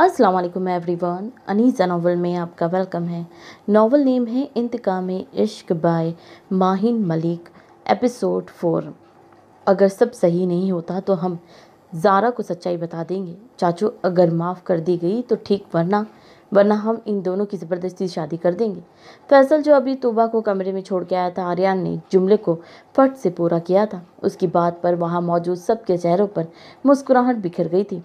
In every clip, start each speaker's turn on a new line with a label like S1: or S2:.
S1: अस्सलाम वालेकुम everyone Anisa novel में आपका वेलकम है नावल नेम है Intiqam Ishq by Mahin Malik episode four अगर सब सही नहीं होता तो हम जारा को सच्चाई बता देंगे चाचू अगर माफ़ कर दी गई तो ठीक वरना वरना हम इन दोनों की ज़बरदस्ती शादी कर देंगे फैसल जो अभी तोबा को कमरे में छोड़ के आया था आर्यन ने जुमले को फट से पूरा किया था उसकी बात पर वहाँ मौजूद सबके चेहरों पर मुस्कुराहट बिखर गई थी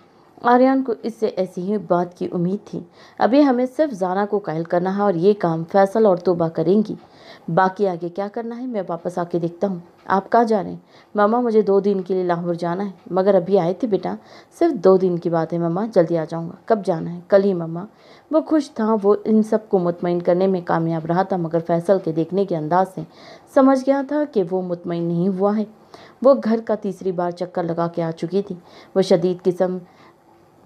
S1: आर्यन को इससे ऐसी ही बात की उम्मीद थी अभी हमें सिर्फ जाना को कायल करना है और ये काम फैसल और तोबा करेंगी बाकी आगे क्या करना है मैं वापस आके देखता हूँ आप कहाँ जा रहे हैं मामा मुझे दो दिन के लिए लाहौर जाना है मगर अभी आए थे बेटा सिर्फ दो दिन की बात है मामा जल्दी आ जाऊँगा कब जाना है कल ही मामा वो खुश था वो इन सब को मुतमिन करने में कामयाब रहा था मगर फैसल के देखने के अंदाज से समझ गया था कि वो मुतमिन नहीं हुआ है वो घर का तीसरी बार चक्कर लगा के आ चुकी थी वो शदीद किस्म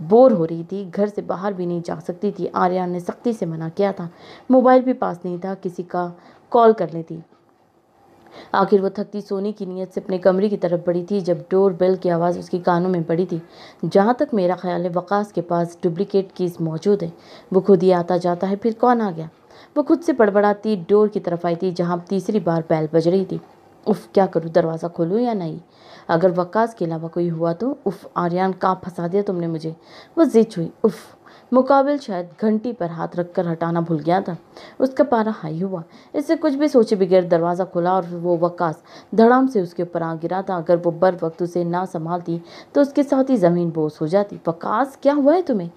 S1: बोर हो रही थी घर से बाहर भी नहीं जा सकती थी आर्या ने सख्ती से मना किया था मोबाइल भी पास नहीं था किसी का कॉल कर लेती आखिर वो थकती सोने की नीयत से अपने कमरे की तरफ बढ़ी थी जब डोर बेल की आवाज़ उसकी कानों में पड़ी थी जहाँ तक मेरा ख्याल है वकास के पास डुप्लिकेट कीज मौजूद है वो खुद ही आता जाता है फिर कौन आ गया वो खुद से बड़बड़ाती डोर की तरफ आई थी जहाँ तीसरी बार बैल बज रही थी उफ क्या करूँ दरवाज़ा खोलूँ या नहीं अगर वक्स के अलावा कोई हुआ तो उफ आर्यन कहाँ फंसा दिया तुमने मुझे वो जिच हुई उफ़ मुकाबिल शायद घंटी पर हाथ रखकर हटाना भूल गया था उसका पारा हाई हुआ इससे कुछ भी सोचे बगैर दरवाज़ा खुला और वो वकास धड़ाम से उसके ऊपर आ गिरा था अगर वो बर वक्त उसे ना संभालती तो उसके साथ ही ज़मीन बोस हो जाती वकास क्या हुआ है तुम्हें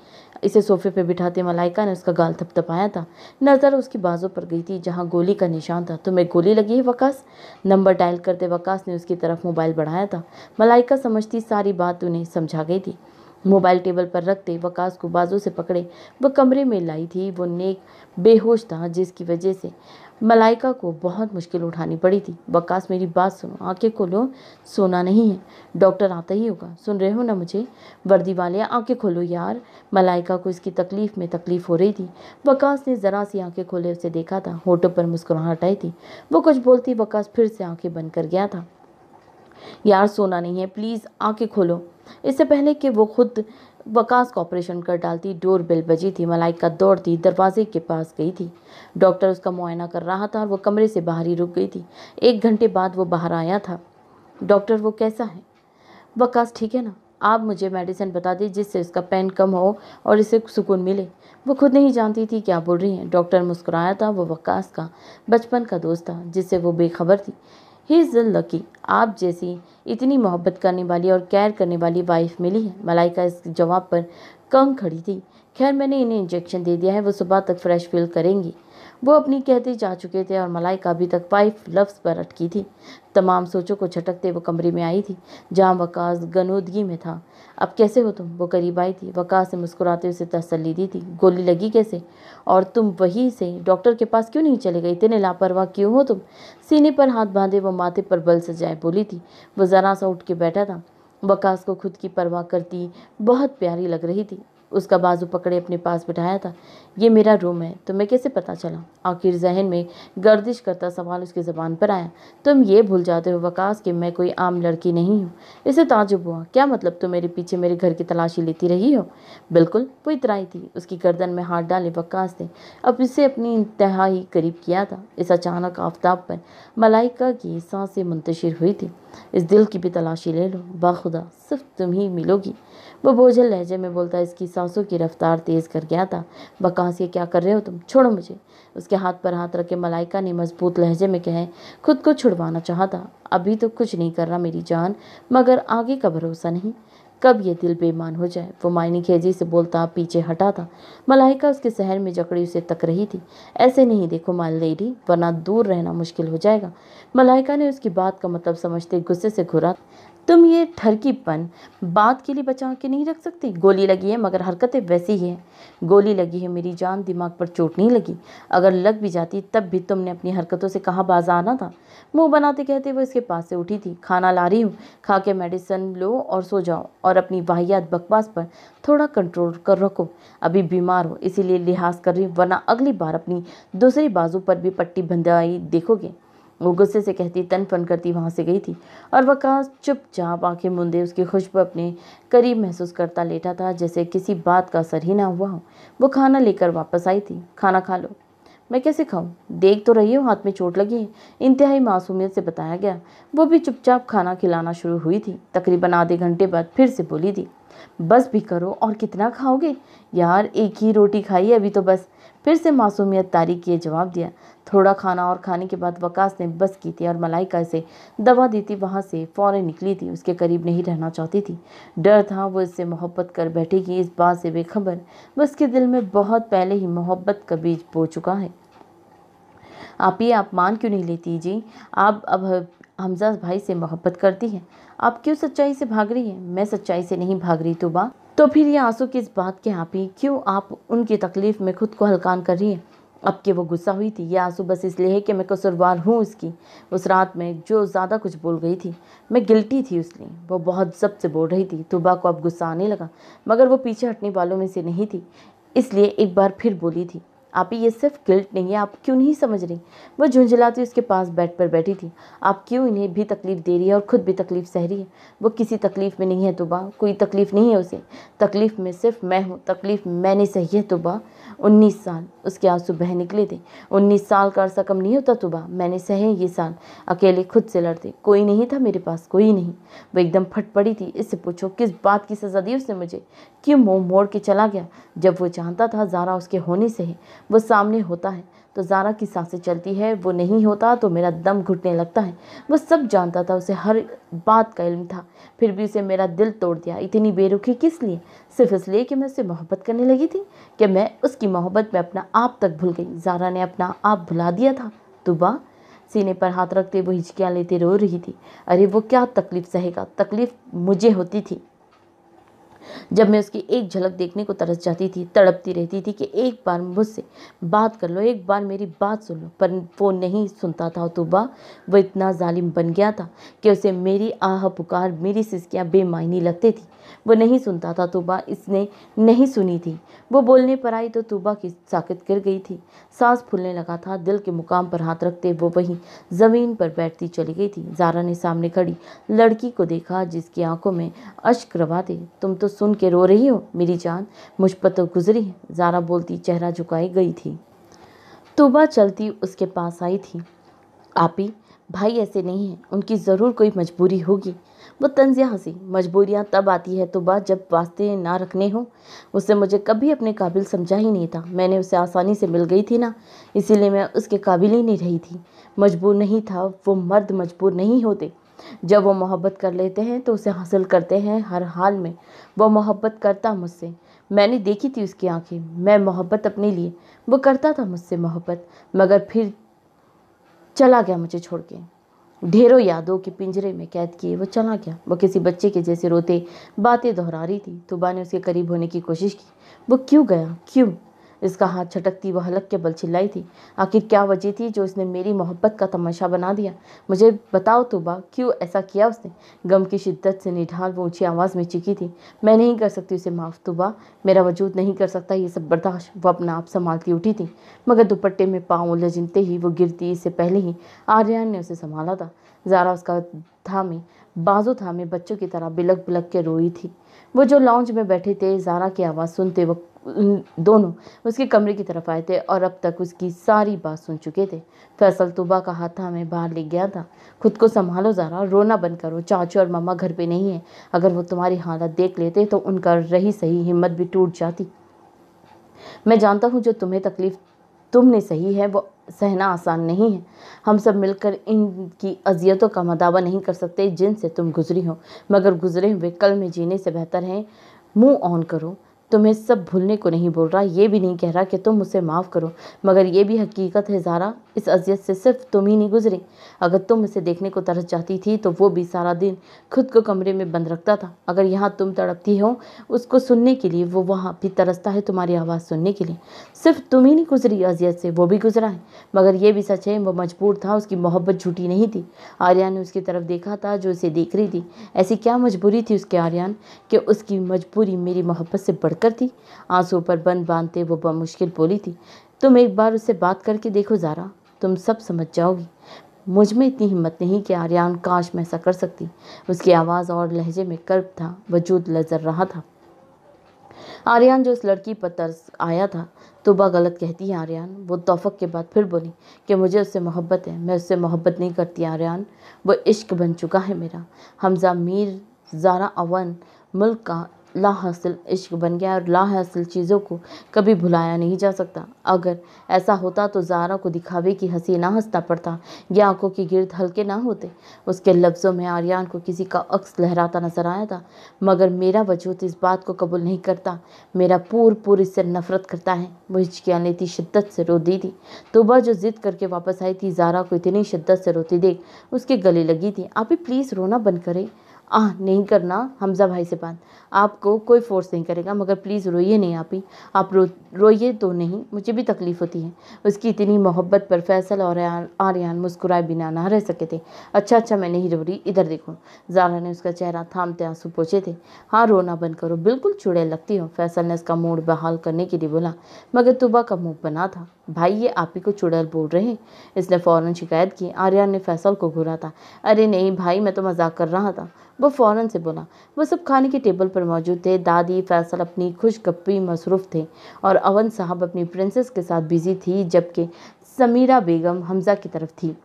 S1: इसे सोफे पर बिठाते मलाइका ने उसका गाल थपथपाया था नज़र उसकी बाज़ों पर गई थी जहाँ गोली का निशान था तुम्हें गोली लगी है वकास नंबर डायल करते वकास ने उसकी तरफ मोबाइल बढ़ाया था मलाइका समझती सारी बात उन्हें समझा गई थी मोबाइल टेबल पर रखते वकास को बाजू से पकड़े वह कमरे में लाई थी वो नेक बेहोश था जिसकी वजह से मलाइका को बहुत मुश्किल उठानी पड़ी थी बकास मेरी बात सुनो आंखें खोलो सोना नहीं है डॉक्टर आता ही होगा सुन रहे हो ना मुझे वर्दी वाले आंखें खोलो यार मलाइका को इसकी तकलीफ़ में तकलीफ़ हो रही थी बकास ने ज़रा सी आंखें खोले उसे देखा था होठों पर मुस्कुराहट आई थी वो कुछ बोलती बकास फिर से आंखें बंद कर गया था यार सोना नहीं है प्लीज़ आंखें खोलो इससे पहले कि वो खुद वकास को ऑपरेशन कर डालती डोर बेल बजी थी मलाइका दौड़ती दरवाजे के पास गई थी डॉक्टर उसका मुआयना कर रहा था और वो कमरे से बाहर ही रुक गई थी एक घंटे बाद वो बाहर आया था डॉक्टर वो कैसा है वकास ठीक है ना आप मुझे मेडिसिन बता दें जिससे उसका पेन कम हो और इसे सुकून मिले वो खुद नहीं जानती थी क्या बोल रही हैं डॉक्टर मुस्कुराया था वो वकास का बचपन का दोस्त था जिससे वो बेखबर थी ही इज़ लकी आप जैसी इतनी मोहब्बत करने वाली और केयर करने वाली वाइफ मिली है मलाइका इस जवाब पर कम खड़ी थी खैर मैंने इन्हें इंजेक्शन दे दिया है वो सुबह तक फ्रेश फील करेंगी वो अपनी कहते जा चुके थे और मलाइका अभी तक पाइप लफ्ज़ पर अटकी थी तमाम सोचों को झटकते वो कमरे में आई थी जहाँ वकास गनोदगी में था अब कैसे हो तुम वो करीब आई थी वकास ने मुस्कुराते उसे तसली दी थी गोली लगी कैसे और तुम वही से डॉक्टर के पास क्यों नहीं चले गए इतने लापरवाह क्यों हो तुम सीने पर हाथ बांधे वो माथे पर बल सजाए बोली थी वो ज़रा सा उठ के बैठा था वकास को खुद की परवाह करती बहुत प्यारी लग रही थी उसका बाजू पकड़े अपने पास बिठाया था ये मेरा रूम है तुम्हें तो कैसे पता चला आखिर जहन में गर्दिश करता सवाल उसकी ज़बान पर आया तुम ये भूल जाते हो वकास कि मैं कोई आम लड़की नहीं हूँ इसे ताजुब हुआ क्या मतलब तुम मेरे पीछे मेरे घर की तलाशी लेती रही हो बिल्कुल वो इतराई थी उसकी गर्दन में हाथ डाले वकास ने अब इसे अपनी ही करीब किया था इस अचानक आफ्ताब पर मलाइका की सांसें मुंतशिर हुई थी इस दिल की भी तलाशी ले लो बाखुदा सिर्फ तुम ही मिलोगी वो बोझल लहजे में बोलता इसकी सांसों की रफ्तार तेज़ कर गया था बकास से क्या कर रहे हो तुम छोड़ो मुझे उसके हाथ पर हाथ रखे मलाइका ने मजबूत लहजे में कहे खुद को छुड़वाना चाहता अभी तो कुछ नहीं कर रहा मेरी जान मगर आगे का भरोसा नहीं कब ये दिल बेमान हो जाए वो मायनी खेजी से बोलता पीछे हटा था मलाइका उसके शहर में जकड़ी उसे तक रही थी ऐसे नहीं देखो माल लेडी वरना दूर रहना मुश्किल हो जाएगा मलाइका ने उसकी बात का मतलब समझते गुस्से से घुरा तुम ये ठरकीपन बात के लिए बचा के नहीं रख सकते गोली लगी है मगर हरकतें वैसी ही हैं गोली लगी है मेरी जान दिमाग पर चोट नहीं लगी अगर लग भी जाती तब भी तुमने अपनी हरकतों से कहाँ बाज आना था मुंह बनाते कहते वो इसके पास से उठी थी खाना ला रही हूँ खा के मेडिसिन लो और सो जाओ और अपनी वाहियात बकवास पर थोड़ा कंट्रोल कर रखो अभी बीमार हो इसीलिए लिहाज कर रही हूँ वरना अगली बार अपनी दूसरी बाजू पर भी पट्टी बंधाई देखोगे वो गुस्से से कहती तन फन करती वहाँ से गई थी और वह कहाँ चुपचाप आंखें मुंदे उसकी खुशबू अपने करीब महसूस करता लेटा था जैसे किसी बात का असर ही ना हुआ हो वो खाना लेकर वापस आई थी खाना खा लो मैं कैसे खाऊं देख तो रही हो हाथ में चोट लगी है इंतहाई मासूमियत से बताया गया वो भी चुपचाप खाना खिलाना शुरू हुई थी तकरीबन आधे घंटे बाद फिर से बोली थी बस भी करो और कितना खाओगे यार एक ही रोटी खाई अभी तो बस फिर से मासूमियत तारी किए जवाब दिया थोड़ा खाना और खाने के बाद वकास ने बस की थी और मलाइका इसे दबा दी थी वहाँ से फ़ौरन निकली थी उसके करीब नहीं रहना चाहती थी डर था वो इससे मोहब्बत कर बैठेगी इस बात से बेखबर बस के दिल में बहुत पहले ही मोहब्बत का बीज बो चुका है आप ये आप मान क्यों नहीं लेती जी आप अब हमजा भाई से मोहब्बत करती हैं आप क्यों सच्चाई से भाग रही हैं मैं सच्चाई से नहीं भाग रही तो बा तो फिर ये आंसू किस बात के आप ही क्यों आप उनकी तकलीफ़ में खुद को हलकान कर रही हैं अब कि वो गुस्सा हुई थी ये आंसू बस इसलिए है कि मैं कसूरवार हूँ उसकी उस रात में जो ज़्यादा कुछ बोल गई थी मैं गिल्टी थी उसने वो बहुत जब से बोल रही थी तुबा को अब गुस्सा आने लगा मगर वो पीछे हटने वालों में से नहीं थी इसलिए एक बार फिर बोली थी आप ये सिर्फ गिल्ट नहीं है आप क्यों नहीं समझ रही वो झुंझलाती उसके पास बेड पर बैठी थी आप क्यों इन्हें भी तकलीफ़ दे रही है और ख़ुद भी तकलीफ़ सह रही है वो किसी तकलीफ़ में नहीं है तोबा कोई तकलीफ़ नहीं है उसे तकलीफ़ में सिर्फ मैं हूँ तकलीफ़ मैंने सही है तोबा उन्नीस साल उसके आंसू बह निकले थे उन्नीस साल का अरसा कम नहीं होता तोबा मैंने सहे ये साल अकेले खुद से लड़ते कोई नहीं था मेरे पास कोई नहीं वो एकदम फट पड़ी थी इससे पूछो किस बात की सज़ा दी उसने मुझे क्यों मुँह मोड़ के चला गया जब वो जानता था ज़ारा उसके होने से है वो सामने होता है तो जारा की सांसें चलती है वो नहीं होता तो मेरा दम घुटने लगता है वो सब जानता था उसे हर बात का इल्म था फिर भी उसे मेरा दिल तोड़ दिया इतनी बेरुखी किस लिए सिर्फ इसलिए कि मैं उससे मोहब्बत करने लगी थी कि मैं उसकी मोहब्बत में अपना आप तक भूल गई जारा ने अपना आप भुला दिया था दुबा सीने पर हाथ रखते वो हिचकियाँ लेते रो रही थी अरे वो क्या तकलीफ़ सहेगा तकलीफ़ मुझे होती थी जब मैं उसकी एक झलक देखने को तरस जाती थी तड़पती रहती थी कि एक बार मुझसे बात कर लो एक बार मेरी बात सुन लो पर वो नहीं सुनता था तोबा वो इतना जालिम बन गया था कि उसे मेरी आह पुकार मेरी सिस्कियाँ बेमायनी लगती थी वो नहीं सुनता था तूबा इसने नहीं सुनी थी वो बोलने पर आई तो तूबा की साकत गिर गई थी सांस फूलने लगा था दिल के मुकाम पर हाथ रखते वो वहीं ज़मीन पर बैठती चली गई थी जारा ने सामने खड़ी लड़की को देखा जिसकी आंखों में अश्क रवा थे तुम तो सुन के रो रही हो मेरी जान मुझ पर तो गुजरी जारा बोलती चेहरा झुकाई गई थी तूबा चलती उसके पास आई थी आपी भाई ऐसे नहीं है उनकी ज़रूर कोई मजबूरी होगी वो तंज़िया हंसी मजबूरियाँ तब आती है तो बात जब वास्ते ना रखने हों उससे मुझे कभी अपने काबिल समझा ही नहीं था मैंने उसे आसानी से मिल गई थी ना इसीलिए मैं उसके काबिल ही नहीं रही थी मजबूर नहीं था वो मर्द मजबूर नहीं होते जब वो मोहब्बत कर लेते हैं तो उसे हासिल करते हैं हर हाल में वो मोहब्बत करता मुझसे मैंने देखी थी उसकी आंखें मैं मोहब्बत अपने लिए वो करता था मुझसे मोहब्बत मगर फिर चला गया मुझे छोड़ के ढेरों यादों के पिंजरे में कैद किए वो चला गया वो किसी बच्चे के जैसे रोते बातें दोहरा रही थी तुबा ने उसके करीब होने की कोशिश की वो क्यों गया क्यों इसका हाथ झटकती वह हलक के बल चिल्लाई थी आखिर क्या वजह थी जो इसने मेरी मोहब्बत का तमाशा बना दिया मुझे बताओ तोबा क्यों ऐसा किया उसने गम की शिद्दत से निढाल वो ऊँची आवाज़ में चिकी थी मैं नहीं कर सकती उसे माफ़ तोबा मेरा वजूद नहीं कर सकता ये सब बर्दाश्त वह अपना आप संभालती उठी थी मगर दुपट्टे में पाँव लजिनते ही वो गिरती इससे पहले ही आर्यन ने उसे संभाला था ज़ारा उसका था में बाजू में बच्चों की तरह बिलक बिलक के रोई थी वो जो लॉन्च में बैठे थे ज़ारा की आवाज़ सुनते वक्त दोनों उसके कमरे की तरफ आए थे और अब तक उसकी सारी बात सुन चुके थे फैसल तुबा का हाथ हमें बाहर ले गया था खुद को संभालो ज़रा रोना बंद करो चाचू और मामा घर पे नहीं है अगर वो तुम्हारी हालत देख लेते तो उनका रही सही हिम्मत भी टूट जाती मैं जानता हूँ जो तुम्हें तकलीफ़ तुमने सही है वो सहना आसान नहीं है हम सब मिलकर इनकी अजियतों का मदावा नहीं कर सकते जिनसे तुम गुजरी हो मगर गुजरे हुए कल में जीने से बेहतर है मुंह ऑन करो तुम्हें सब भूलने को नहीं बोल रहा ये भी नहीं कह रहा कि तुम मुझसे माफ़ करो मगर ये भी हकीकत है ज़ारा इस अजियत से सिर्फ तुम ही नहीं गुजरे अगर तुम इसे देखने को तरस जाती थी तो वो भी सारा दिन खुद को कमरे में बंद रखता था अगर यहाँ तुम तड़पती हो उसको सुनने के लिए वो वहाँ भी तरसता है तुम्हारी आवाज़ सुनने के लिए सिर्फ तुम ही नहीं गुजरी अजियत से वो भी गुजरा है मगर ये भी सच है वो मजबूर था उसकी मोहब्बत झूठी नहीं थी आर्यन ने उसकी तरफ देखा था जो उसे देख रही थी ऐसी क्या मजबूरी थी उसके आर्यन कि उसकी मजबूरी मेरी मोहब्बत से बढ़ कर थी आंसू पर बंद बांधते वो बमुश्किल बोली थी तुम एक बार उससे बात करके देखो ज़ारा तुम सब समझ जाओगी मुझ में इतनी हिम्मत नहीं कि आर्यान काश मैं ऐसा कर सकती उसकी आवाज़ और लहजे में कर्ब था वजूद लजर रहा था आर्यन जो उस लड़की पर तरस आया था तोबा गलत कहती है आर्यन वो तोफ़क के बाद फिर बोली कि मुझे उससे मोहब्बत है मैं उससे मोहब्बत नहीं करती आर्यन वो इश्क बन चुका है मेरा हमजा मीर जारा अवन मुल्क का ला हासिल इश्क बन गया और ला हासिल चीज़ों को कभी भुलाया नहीं जा सकता अगर ऐसा होता तो जारा को दिखावे की हंसी ना हंसना पड़ता या आंखों के गिरद हल्के ना होते उसके लफ्ज़ों में आर्यान को किसी का अक्स लहराता नजर आया था मगर मेरा वजूद इस बात को कबूल नहीं करता मेरा पूर पूर इससे नफरत करता है वो हिचकियाँ लेती शिद्दत से रो दी थी तोबा जो ज़िद करके वापस आई थी जारा को इतनी शिद्दत से रोती देख उसके गले लगी थी आप ही प्लीज़ रोना बंद करें आह नहीं करना हमज़ा भाई से बात आपको कोई फ़ोर्स नहीं करेगा मगर प्लीज़ रोइए नहीं आप ही आप रो रोइए तो नहीं मुझे भी तकलीफ़ होती है उसकी इतनी मोहब्बत पर फ़ैसल और आर्यन मुस्कुराए बिना ना रह सके थे अच्छा अच्छा मैं नहीं रो रही इधर देखो जारा ने उसका चेहरा थामते आंसू पोछे थे हाँ रोना बंद करो बिल्कुल चुड़ैल लगती हो फैसल ने उसका मूड बहाल करने के लिए बोला मगर तुबा का मुँह बना था भाई ये आप ही को चुड़ैल बोल रहे हैं इसने फ़ौरन शिकायत की आर्यन ने फैसल को घूरा था अरे नहीं भाई मैं तो मजाक कर रहा था वो फ़ौरन से बोला वो सब खाने की टेबल पर मौजूद थे दादी फैसल अपनी खुश गप्पी मसरूफ़ थे और अवन साहब अपनी प्रिंसेस के साथ बिजी थी जबकि समीरा बेगम हमजा की तरफ थी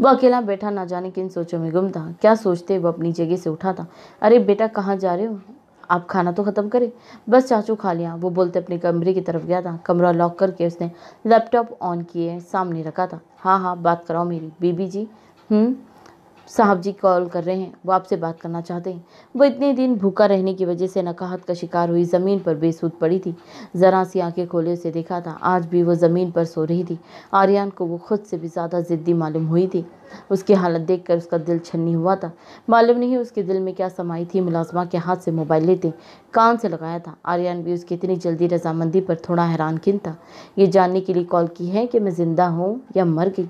S1: वह अकेला बैठा ना जाने किन सोचों में गुम था क्या सोचते वो अपनी जगह से उठा था अरे बेटा कहाँ जा रहे हो आप खाना तो ख़त्म करें बस चाचू खा लिया वो बोलते अपने कमरे की तरफ गया था कमरा लॉक करके उसने लैपटॉप ऑन किए सामने रखा था हाँ हाँ बात कराओ मेरी बीबी जी हम्म साहब जी कॉल कर रहे हैं वो आपसे बात करना चाहते हैं वो इतने दिन भूखा रहने की वजह से नकाहत का शिकार हुई ज़मीन पर बेसूद पड़ी थी ज़रा सी आंखें खोले उसे देखा था आज भी वो ज़मीन पर सो रही थी आर्यन को वो खुद से भी ज़्यादा ज़िद्दी मालूम हुई थी उसकी हालत देखकर उसका दिल छन्नी हुआ था मालूम नहीं उसके दिल में क्या समाई थी मुलाजमा के हाथ से मोबाइल लेते कान से लगाया था आर्यन भी उसकी इतनी जल्दी रजामंदी पर थोड़ा हैरान किन था ये जानने के लिए कॉल की है कि मैं ज़िंदा हूँ या मर गई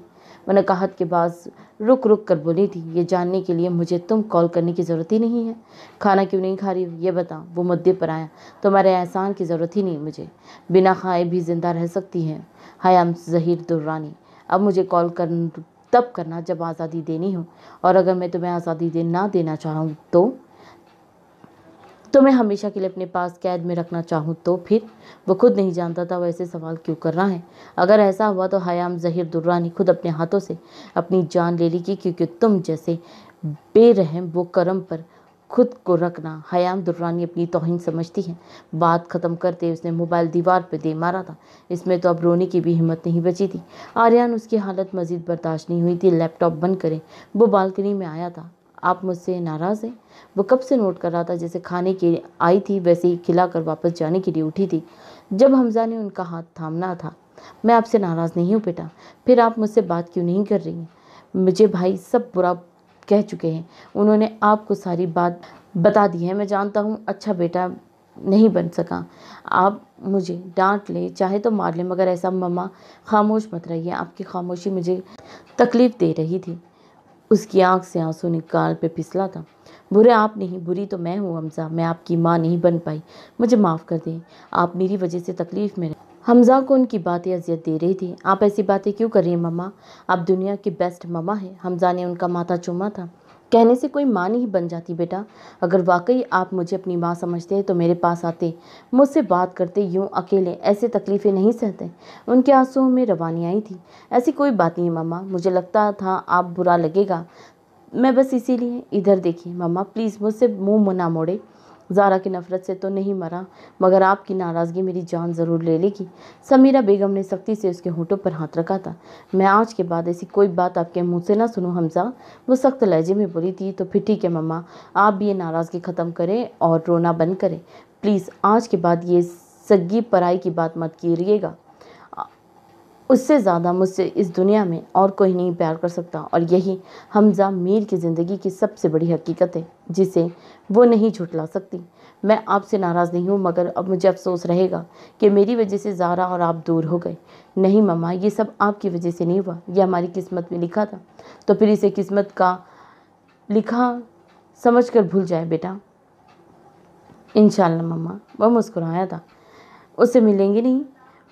S1: मैंने कहा के बाद रुक रुक कर बोली थी ये जानने के लिए मुझे तुम कॉल करने की ज़रूरत ही नहीं है खाना क्यों नहीं खा रही हो ये बताओ वो मुद्दे पर आया तुम्हारे एहसान की ज़रूरत ही नहीं मुझे बिना खाए भी ज़िंदा रह सकती हैं हयाम जहीर दुर्रानी अब मुझे कॉल कर तब करना जब आज़ादी देनी हो और अगर मैं तुम्हें आज़ादी दे ना देना चाहूँ तो तो मैं हमेशा के लिए अपने पास कैद में रखना चाहूँ तो फिर वो खुद नहीं जानता था वैसे सवाल क्यों कर रहा है अगर ऐसा हुआ तो हयाम जहिर दुर्रानी खुद अपने हाथों से अपनी जान ले ली क्योंकि तुम जैसे बेरहम वो करम पर खुद को रखना हयाम दुर्रानी अपनी तोहिन समझती है बात ख़त्म करते उसने मोबाइल दीवार पर दे मारा था इसमें तो अब रोने की भी हिम्मत नहीं बची थी आर्यन उसकी हालत मज़ीद बर्दाश्त नहीं हुई थी लैपटॉप बंद करें वो बालकनी में आया था आप मुझसे नाराज़ हैं वो कब से नोट कर रहा था जैसे खाने के आई थी वैसे ही खिला कर वापस जाने के लिए उठी थी जब हमजा ने उनका हाथ थामना था मैं आपसे नाराज़ नहीं हूँ बेटा फिर आप मुझसे बात क्यों नहीं कर रही हैं मुझे भाई सब बुरा कह चुके हैं उन्होंने आपको सारी बात बता दी है मैं जानता हूँ अच्छा बेटा नहीं बन सका आप मुझे डांट ले चाहे तो मार ले मगर ऐसा मम्मा खामोश मत रहिए आपकी खामोशी मुझे तकलीफ़ दे रही थी उसकी आंख से आंसू निकाल पे फिसला था बुरे आप नहीं बुरी तो मैं हूँ हमज़ा मैं आपकी माँ नहीं बन पाई मुझे माफ़ कर दें आप मेरी वजह से तकलीफ़ में हमज़ा को उनकी बातें अजियत दे रही थी आप ऐसी बातें क्यों कर रही हैं ममा आप दुनिया की बेस्ट ममा हैं हमज़ा ने उनका माता चूमा था कहने से कोई माँ नहीं बन जाती बेटा अगर वाकई आप मुझे अपनी माँ समझते हैं तो मेरे पास आते मुझसे बात करते यूँ अकेले ऐसे तकलीफ़ें नहीं सहते उनके आंसुओं में रवानी आई थी ऐसी कोई बात नहीं मामा मुझे लगता था आप बुरा लगेगा मैं बस इसीलिए इधर देखिए मामा प्लीज़ मुझसे मुँह ना मोड़े ज़ारा की नफ़रत से तो नहीं मरा मगर आपकी नाराज़गी मेरी जान ज़रूर ले लेगी समीरा बेगम ने सख्ती से उसके होठों पर हाथ रखा था मैं आज के बाद ऐसी कोई बात आपके मुँह से ना सुनूँ हमज़ा वो सख्त लहजे में बोली थी तो फिर ठीक है मम्मा आप भी ये नाराज़गी ख़त्म करें और रोना बंद करें प्लीज़ आज के बाद ये सगी पराई की बात मत कीजिएगा उससे ज़्यादा मुझसे इस दुनिया में और कोई नहीं प्यार कर सकता और यही हमज़ा मीर की ज़िंदगी की सबसे बड़ी हकीकत है जिसे वो नहीं छुटला सकती मैं आपसे नाराज़ नहीं हूँ मगर अब मुझे अफसोस रहेगा कि मेरी वजह से ज़ारा और आप दूर हो गए नहीं ममा ये सब आपकी वजह से नहीं हुआ यह हमारी किस्मत में लिखा था तो फिर इसे किस्मत का लिखा समझ कर भूल जाए बेटा इन मम्मा वह मुस्कुराया था उससे मिलेंगे नहीं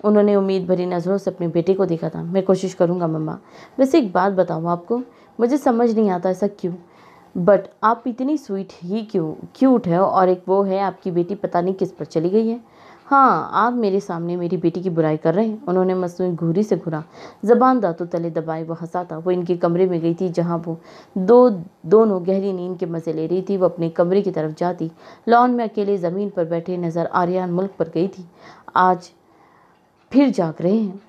S1: उन्होंने उम्मीद भरी नज़रों से अपने बेटे को देखा था मैं कोशिश करूँगा मम्मा वैसे एक बात बताऊँ आपको मुझे समझ नहीं आता ऐसा क्यों बट आप इतनी स्वीट ही क्यों क्यूट है और एक वो है आपकी बेटी पता नहीं किस पर चली गई है हाँ आप मेरे सामने मेरी बेटी की बुराई कर रहे हैं उन्होंने मसनू घूरी से घुरा जबान दांतों तले दबाए वो हंसा था वो इनके कमरे में गई थी जहाँ वो दो दोनों गहरी नींद के मज़े ले रही थी वो अपने कमरे की तरफ जाती लॉन में अकेले ज़मीन पर बैठे नज़र आर्यन मुल्क पर गई थी आज फिर जाग रहे हैं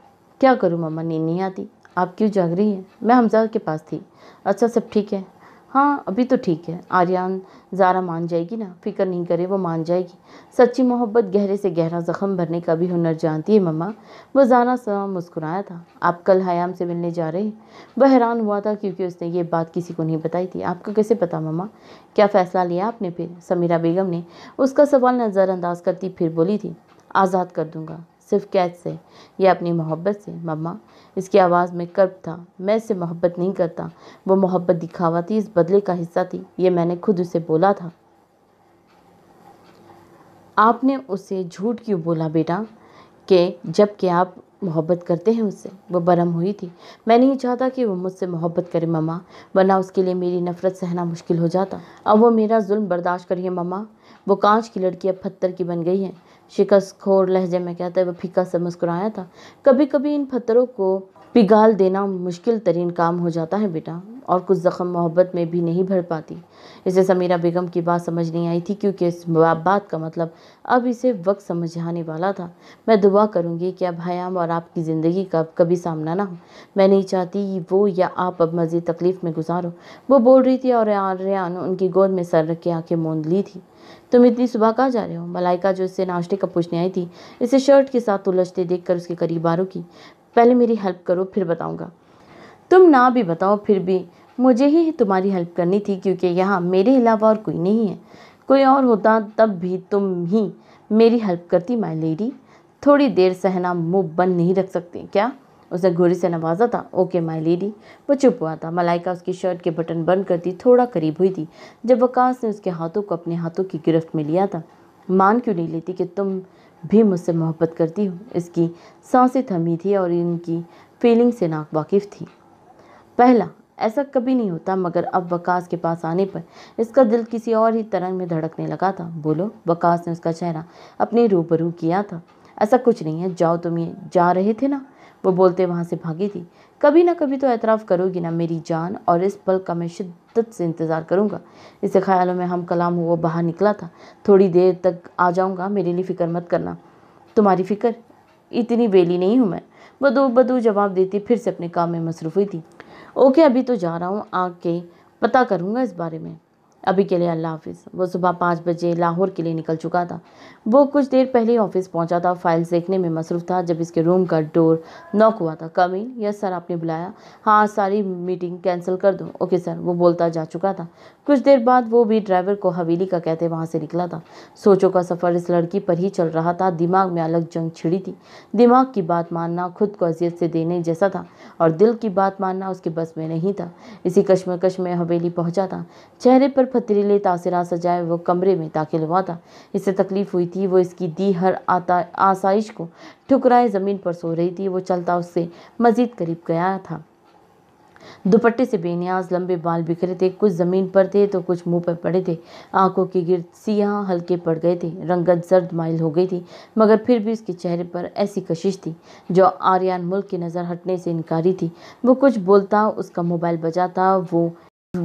S1: क्या करूँ मम्मा नींद नहीं आती आप क्यों जाग रही हैं मैं हमजा के पास थी अच्छा सब ठीक है हाँ अभी तो ठीक है आर्यन ज़ारा मान जाएगी ना फिक्र नहीं करे वो मान जाएगी सच्ची मोहब्बत गहरे से गहरा ज़ख्म भरने का भी हुनर जानती है मम्मा वो ज़ारा सा मुस्कुराया था आप कल हयाम से मिलने जा रहे हैं वह हैरान हुआ था क्योंकि उसने ये बात किसी को नहीं बताई थी आपको कैसे पता मम्मा क्या फ़ैसला लिया आपने फिर समीरा बेगम ने उसका सवाल नज़रअंदाज करती फिर बोली थी आज़ाद कर दूँगा सिर्फ कैद से या अपनी मोहब्बत से मम्मा इसकी आवाज़ में कर्ब था मैं इसे मोहब्बत नहीं करता वो मोहब्बत दिखावा थी इस बदले का हिस्सा थी ये मैंने खुद उसे बोला था आपने उसे झूठ क्यों बोला बेटा कि जबकि आप मोहब्बत करते हैं उससे वो बरम हुई थी मैं नहीं चाहता कि वो मुझसे मोहब्बत करे ममा वरना उसके लिए मेरी नफ़रत सहना मुश्किल हो जाता अब वो मेरा जुल्म बर्दाश्त करिए ममा वो कांच की लड़की अब पत्थर की बन गई है शिकस्त खोर लहजे में कहते वह फीका से मुस्कुराया था कभी कभी इन पत्थरों को पिघाल देना मुश्किल तरीन काम हो जाता है बेटा और कुछ ज़ख्म मोहब्बत में भी नहीं भर पाती इसे समीरा बेगम की बात समझ नहीं आई थी क्योंकि इस बात का मतलब अब इसे वक्त समझाने वाला था मैं दुआ करूंगी कि अब हयाम और आपकी ज़िंदगी का कभी सामना ना हो मैं नहीं चाहती वो या आप अब मज़ीद तकलीफ़ में गुजारो वो बोल रही थी और रेहान उनकी गोद में सर रख के आँखें मूंद ली थी तुम इतनी सुबह कहाँ जा रहे हो मलाइका जो इससे नाश्ते का पूछने आई थी इसे शर्ट के साथ उलझते देख कर उसके करीब आ रुकी पहले मेरी हेल्प करो फिर बताऊँगा तुम ना भी बताओ फिर भी मुझे ही तुम्हारी हेल्प करनी थी क्योंकि यहाँ मेरे अलावा और कोई नहीं है कोई और होता तब भी तुम ही मेरी हेल्प करती माई लेडी थोड़ी देर सहना मुंह बंद नहीं रख सकते क्या उसने घोड़ी से नवाजा था ओके माई लेडी वो चुप हुआ था मलाइका उसकी शर्ट के बटन बंद करती थोड़ा करीब हुई थी जब वकास ने उसके हाथों को अपने हाथों की गिरफ्त में लिया था मान क्यों नहीं लेती कि तुम भी मुझसे मोहब्बत करती हूँ इसकी सांसें थमी थी और इनकी फीलिंग से नाक वाकिफ थी पहला ऐसा कभी नहीं होता मगर अब वकास के पास आने पर इसका दिल किसी और ही तरंग में धड़कने लगा था बोलो वकास ने उसका चेहरा अपने रूबरू किया था ऐसा कुछ नहीं है जाओ तुम ये जा रहे थे ना वो बोलते वहाँ से भागी थी कभी ना कभी तो एतराफ़ करोगी ना मेरी जान और इस पल का मैं शिद्दत से इंतज़ार करूँगा इसे ख्यालों में हम कलाम हुआ बाहर निकला था थोड़ी देर तक आ जाऊँगा मेरे लिए फ़िक्र मत करना तुम्हारी फ़िक्र इतनी बेली नहीं हूँ मैं बदो बदो जवाब देती फिर से अपने काम में मसरूफ़ हुई थी ओके अभी तो जा रहा हूँ आके पता करूँगा इस बारे में अभी के लिए अल्लाह हाफिज़ वो सुबह पाँच बजे लाहौर के लिए निकल चुका था वो कुछ देर पहले ऑफिस पहुंचा था फाइल देखने में मसरूफ़ था जब इसके रूम का डोर नॉक हुआ था कम यस सर आपने बुलाया हाँ सारी मीटिंग कैंसिल कर दो ओके सर वो बोलता जा चुका था कुछ देर बाद वो भी ड्राइवर को हवेली का कहते वहाँ से निकला था सोचों का सफ़र इस लड़की पर ही चल रहा था दिमाग में अलग जंग छिड़ी थी दिमाग की बात मानना खुद को अजियत से देने जैसा था और दिल की बात मानना उसके बस में नहीं था इसी कश्मकश में हवेली पहुँचा था चेहरे पर खतरीले तासरा सजाए वो कमरे में दाखिल हुआ था इसे तकलीफ हुई थी वो इसकी दी हर आता आसाइश को ठुकराए ज़मीन पर सो रही थी वो चलता उससे मज़ीद करीब गया था दुपट्टे से बेनियाज लंबे बाल बिखरे थे कुछ ज़मीन पर थे तो कुछ मुंह पर पड़े थे आंखों के गिर सिया हल्के पड़ गए थे रंगत जर्द माइल हो गई थी मगर फिर भी उसके चेहरे पर ऐसी कशिश थी जो आर्यन मुल्क की नज़र हटने से इनकारी थी वो कुछ बोलता उसका मोबाइल बजाता वो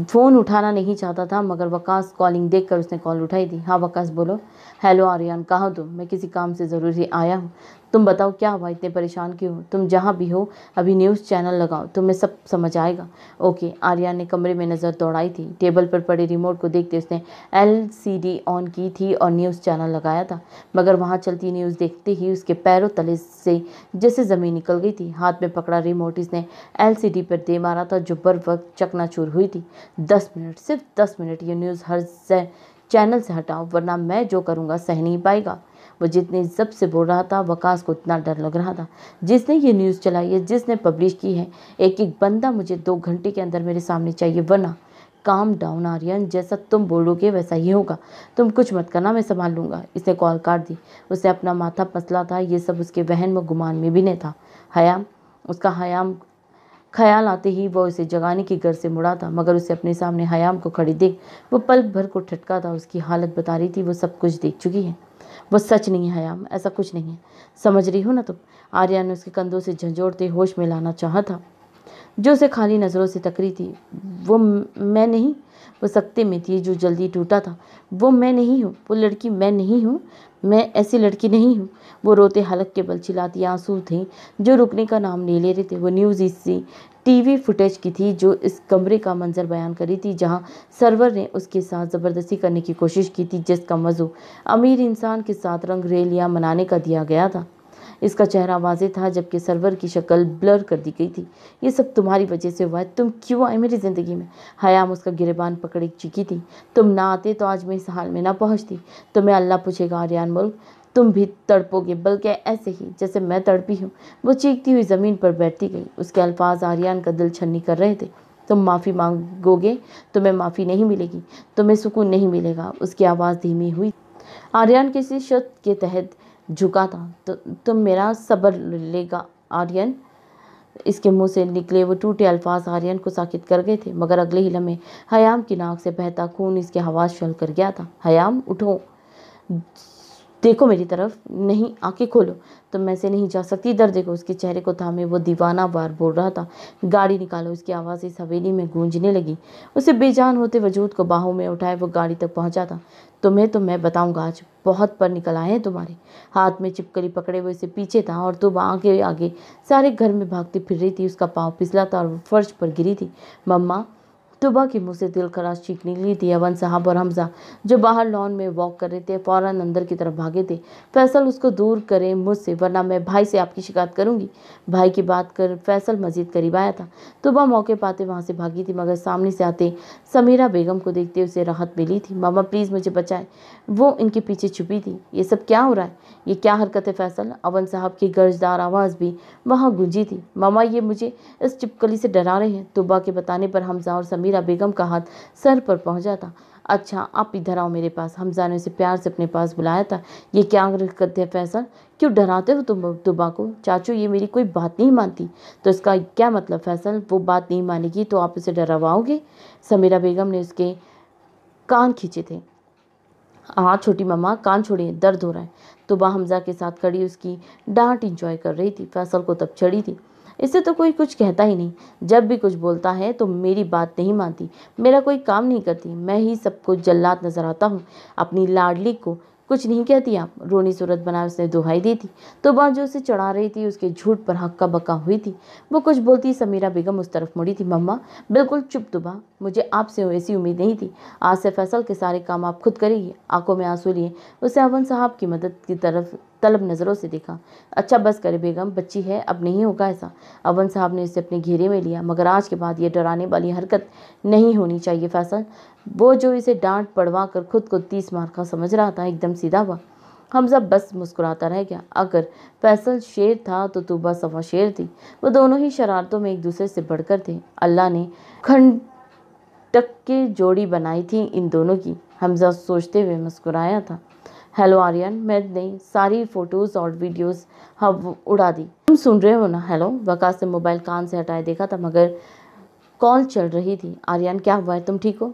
S1: फ़ोन उठाना नहीं चाहता था मगर वकास कॉलिंग देखकर उसने कॉल उठाई थी हाँ वकास बोलो हेलो आर्यन कहाँ तुम मैं किसी काम से ज़रूरी आया हूँ तुम बताओ क्या हुआ इतने परेशान क्यों हो तुम जहाँ भी हो अभी न्यूज़ चैनल लगाओ तुम्हें सब समझ आएगा ओके आर्या ने कमरे में नज़र दौड़ाई थी टेबल पर पड़े रिमोट को देखते उसने एलसीडी ऑन की थी और न्यूज़ चैनल लगाया था मगर वहाँ चलती न्यूज़ देखते ही उसके पैरों तले से जैसे ज़मीन निकल गई थी हाथ में पकड़ा रिमोट इसने एल पर दे मारा था जो बर वक्त चकनाचूर हुई थी दस मिनट सिर्फ दस मिनट ये न्यूज़ हर चैनल से हटाओ वरना मैं जो करूँगा सह नहीं पाएगा वो जितने जब से बोल रहा था वकास को उतना डर लग रहा था जिसने ये न्यूज़ चलाई है जिसने पब्लिश की है एक एक बंदा मुझे दो घंटे के अंदर मेरे सामने चाहिए वरना काम डाउन आर्यन जैसा तुम बोलोगे वैसा ही होगा तुम कुछ मत करना मैं संभाल लूँगा इसने कॉल काट दी उसे अपना माथा पसला था ये सब उसके वहन व गुमान में भी नहीं था हयाम उसका हयाम ख्याल आते ही वह उसे जगाने की घर से मुड़ा था मगर उसे अपने सामने हयाम को खड़ी देख वो पल भर को ठटका था उसकी हालत बता रही थी वो सब कुछ देख चुकी है वो सच नहीं है आयाम ऐसा कुछ नहीं है समझ रही हो ना तुम आर्या ने उसके कंधों से झंझोड़ते होश में लाना चाहा था जो उसे खाली नज़रों से तकरी थी वो मैं नहीं वो सख्ते में थी जो जल्दी टूटा था वो मैं नहीं हूँ वो लड़की मैं नहीं हूँ मैं ऐसी लड़की नहीं हूँ वो रोते हलक के बल चिलाती आंसू थे जो रुकने का नाम नहीं ले रहे थे वो न्यूज़ इसी टीवी फुटेज की थी जो इस कमरे का मंजर बयान करी थी जहां सर्वर ने उसके साथ ज़बरदस्ती करने की कोशिश की थी जिसका मज़ू अमीर इंसान के साथ रंग रेलियाँ मनाने का दिया गया था इसका चेहरा वाजे था जबकि सर्वर की शक्ल ब्लर कर दी गई थी ये सब तुम्हारी वजह से हुआ है तुम क्यों आए मेरी ज़िंदगी में हयाम उसका गिरबान पकड़ चिकी थी तुम ना आते तो आज मैं इस हाल में ना पहुँचती तुम्हें अल्लाह पूछेगा आर्यन मुल्क तुम भी तड़पोगे बल्कि ऐसे ही जैसे मैं तड़पी हूँ वो चीखती हुई ज़मीन पर बैठती गई उसके अल्फाज आर्यन का दिल छन्नी कर रहे थे तुम माफ़ी मांगोगे तुम्हें माफ़ी नहीं मिलेगी तुम्हें सुकून नहीं मिलेगा उसकी आवाज़ धीमी हुई आर्यन किसी शर्त के तहत झुका था तो तुम मेरा सब्र लेगा आर्यन इसके मुंह से निकले वो टूटे अल्फाज आर्यन को साकित कर गए थे मगर अगले ही लम्हे हयाम की नाक से बहता खून इसके हवा छल कर गया था हयाम उठो देखो मेरी तरफ नहीं आंखें खोलो तुम तो मैं से नहीं जा सकती इधर देखो उसके चेहरे को थामे वो दीवाना बार बोल रहा था गाड़ी निकालो उसकी आवाज़ इस हवेली में गूंजने लगी उसे बेजान होते वजूद को बाहों में उठाए वो गाड़ी तक पहुंचा था तुम्हें तो मैं बताऊंगा आज बहुत पर निकल आए हैं तुम्हारे हाथ में चिपकली पकड़े हुए इसे पीछे था और तुम आगे आगे सारे घर में भागती फिर रही थी उसका पाँव पिसला था और वो फर्श पर गिरी थी मम्मा तोबा की मुझसे से दिल खराश चीख निकली थी अवन साहब और हमजा जो बाहर लॉन में वॉक कर रहे थे फ़ौरन अंदर की तरफ भागे थे फैसल उसको दूर करे मुझसे वरना मैं भाई से आपकी शिकायत करूंगी भाई की बात कर फैसल मजीद करीब आया था तोबा मौके पाते वहाँ से भागी थी मगर सामने से आते समीरा बेगम को देखते उसे राहत मिली थी मामा प्लीज़ मुझे बचाए वो इनके पीछे छुपी थी ये सब क्या हो रहा है ये क्या हरकत है फ़ैसल अवन साहब की गर्जदार आवाज़ भी वहाँ गूंजी थी मामा ये मुझे इस चिपकली से डरा रहे हैं तुबा के बताने पर हमजा और समीरा बेगम का हाथ सर पर पहुँचा था अच्छा आप इधर आओ मेरे पास हमजा ने उसे प्यार से अपने पास बुलाया था ये क्या हरकत है फैसल क्यों डराते हो तुम तुबा को चाचू ये मेरी कोई बात नहीं मानती तो इसका क्या मतलब फैसल वो बात नहीं मानेगी तो आप उसे डरावाओगे समीरा बेगम ने उसके कान खींचे थे हाँ छोटी मामा कान छोड़िए दर्द हो रहा है तो बा हमज़ा के साथ खड़ी उसकी डांट इंजॉय कर रही थी फैसल को तब चढ़ी थी इससे तो कोई कुछ कहता ही नहीं जब भी कुछ बोलता है तो मेरी बात नहीं मानती मेरा कोई काम नहीं करती मैं ही सबको जल्लाद नज़र आता हूँ अपनी लाडली को कुछ नहीं कहती आप रोनी सूरत बना उसने दुहाई दी थी तो बाजो जो उसे चढ़ा रही थी उसके झूठ पर हक्का बक्का हुई थी वो कुछ बोलती समीरा बेगम उस तरफ मुड़ी थी मम्मा बिल्कुल चुप दुबा मुझे आपसे ऐसी उम्मीद नहीं थी आज से फैसल के सारे काम आप खुद करेंगे आंखों में आंसू लिए उसे अवन साहब की मदद की तरफ तलब नज़रों से देखा अच्छा बस करे बेगम बच्ची है अब नहीं होगा ऐसा अवन साहब ने इसे अपने घेरे में लिया मगर आज के बाद ये डराने वाली हरकत नहीं होनी चाहिए फैसल वो जो इसे डांट पड़वा कर खुद को तीस मार का समझ रहा था एकदम सीधा हुआ हमजा बस मुस्कुराता रह गया अगर फैसल शेर था तो तूबा सफा शेर थी वो दोनों ही शरारतों में एक दूसरे से बढ़कर थे अल्लाह ने खंड टक के जोड़ी बनाई थी इन दोनों की हमजा सोचते हुए मुस्कुराया था हेलो आर्यन मैंने ने सारी फ़ोटोज़ और वीडियोस हम उड़ा दी तुम सुन रहे हो ना हेलो वकास ने मोबाइल कान से हटाए देखा था मगर कॉल चल रही थी आर्यन क्या हुआ है तुम ठीक हो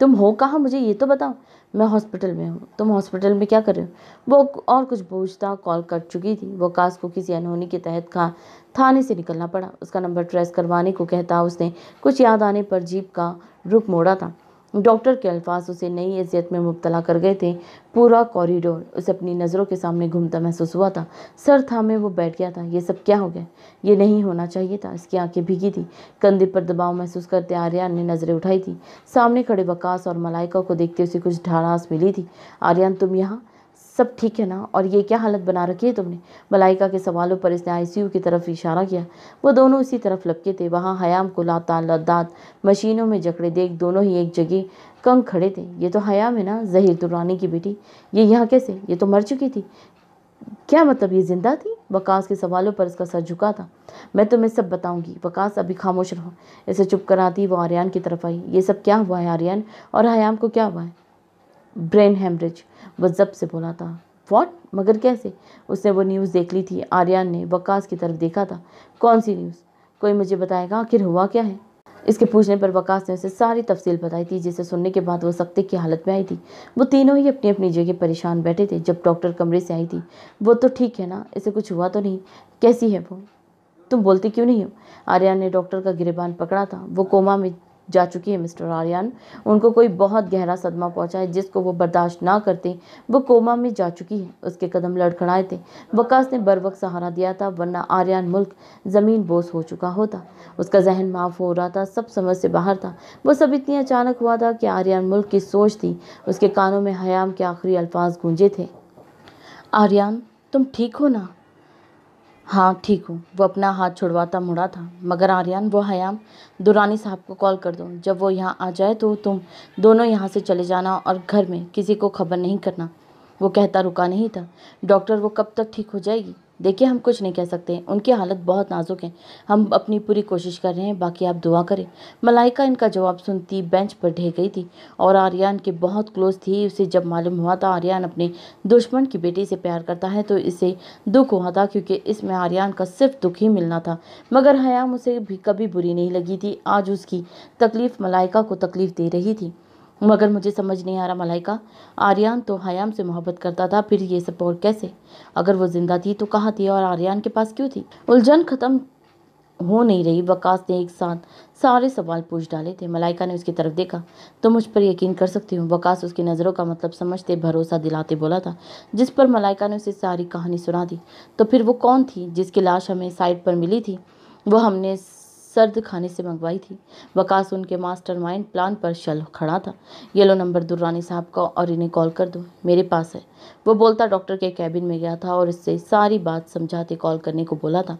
S1: तुम हो कहाँ मुझे ये तो बताओ मैं हॉस्पिटल में हूँ तुम हॉस्पिटल में क्या कर रहे हो वो और कुछ पूछता कॉल कर चुकी थी वो कास को किसी अनहोनी के तहत कहा थाने से निकलना पड़ा उसका नंबर ट्रेस करवाने को कहता उसने कुछ याद आने पर जीप का रुख मोड़ा था डॉक्टर के अल्फाज उसे नई अजियत में मुबतला कर गए थे पूरा कॉरिडोर उसे अपनी नज़रों के सामने घूमता महसूस हुआ था सर थामे वो बैठ गया था ये सब क्या हो गया ये नहीं होना चाहिए था इसकी आंखें भीगी थी कंधे पर दबाव महसूस करते आर्यन ने नज़रें उठाई थी सामने खड़े बकास और मलाइका को देखते उसे कुछ ढाड़ास मिली थी आर्यन तुम यहाँ सब ठीक है ना और ये क्या हालत बना रखी है तुमने मलाइका के सवालों पर इसने आईसीयू की तरफ इशारा किया वो दोनों इसी तरफ लपके थे वहाँ हयाम को लाता लद्दात मशीनों में जकड़े देख दोनों ही एक जगह कंग खड़े थे ये तो हयाम है ना जहीर दुरानी तो की बेटी ये यहाँ कैसे ये तो मर चुकी थी क्या मतलब ये जिंदा थी वकास के सवालों पर इसका सर झुका था मैं तुम्हें सब बताऊंगी वकास अभी खामोश रहो इसे चुप कराती वो आर्यन की तरफ आई ये सब क्या हुआ है आर्यन और हयाम को क्या हुआ है ब्रेन हेमरेज वह जब से बोला था वॉट मगर कैसे उसने वो न्यूज़ देख ली थी आर्यन ने वकास की तरफ देखा था कौन सी न्यूज़ कोई मुझे बताएगा आखिर हुआ क्या है इसके पूछने पर वकास ने उसे सारी तफसील बताई थी जिसे सुनने के बाद वो सख्ते की हालत में आई थी वो तीनों ही अपनी अपनी जगह परेशान बैठे थे जब डॉक्टर कमरे से आई थी वो तो ठीक है ना इसे कुछ हुआ तो नहीं कैसी है वो तुम बोलते क्यों नहीं हो आर्यन ने डॉक्टर का गिरबान पकड़ा था वो कोमा में जा चुकी है मिस्टर आर्यन उनको कोई बहुत गहरा सदमा पहुंचा है जिसको वो बर्दाश्त ना करते वो कोमा में जा चुकी है उसके कदम लड़खड़ाए थे वकास ने बर वक्त सहारा दिया था वरना आर्यन मुल्क ज़मीन बोस हो चुका होता उसका जहन माफ़ हो रहा था सब समझ से बाहर था वो सब इतनी अचानक हुआ था कि आर्यन मुल्क की सोच थी उसके कानों में हयाम के आखिरी अल्फाज गूंजे थे आर्यन तुम ठीक हो ना हाँ ठीक हूँ वो अपना हाथ छुड़वाता मुड़ा था मगर आर्यन वो हयाम दुरानी साहब को कॉल कर दो जब वो यहाँ आ जाए तो तुम दोनों यहाँ से चले जाना और घर में किसी को खबर नहीं करना वो कहता रुका नहीं था डॉक्टर वो कब तक ठीक हो जाएगी देखिए हम कुछ नहीं कह सकते उनकी हालत बहुत नाजुक है हम अपनी पूरी कोशिश कर रहे हैं बाकी आप दुआ करें मलाइका इनका जवाब सुनती बेंच पर ढह गई थी और आर्यन के बहुत क्लोज थी उसे जब मालूम हुआ था आर्यन अपने दुश्मन की बेटी से प्यार करता है तो इसे दुख हुआ था क्योंकि इसमें आर्यन का सिर्फ दुख ही मिलना था मगर हयाम उसे भी कभी बुरी नहीं लगी थी आज उसकी तकलीफ़ मलाइका को तकलीफ़ दे रही थी मगर मुझे समझ नहीं आ रहा मलाइका आर्यन तो हयाम से मोहब्बत करता था फिर ये सब और कैसे अगर वो जिंदा थी तो कहाँ थी और आर्यन के पास क्यों थी उलझन ख़त्म हो नहीं रही वकास ने एक साथ सारे सवाल पूछ डाले थे मलाइका ने उसकी तरफ देखा तो मुझ पर यकीन कर सकती हूँ वकास उसकी नज़रों का मतलब समझते भरोसा दिलाते बोला था जिस पर मलाइका ने उसे सारी कहानी सुना दी तो फिर वो कौन थी जिसकी लाश हमें साइड पर मिली थी वो हमने सर्द खाने से मंगवाई थी वकास उनके मास्टर माइंड प्लान पर शल खड़ा था ये लो नंबर दुर्रानी साहब का और इन्हें कॉल कर दो मेरे पास है वो बोलता डॉक्टर के कैबिन में गया था और इससे सारी बात समझाते कॉल करने को बोला था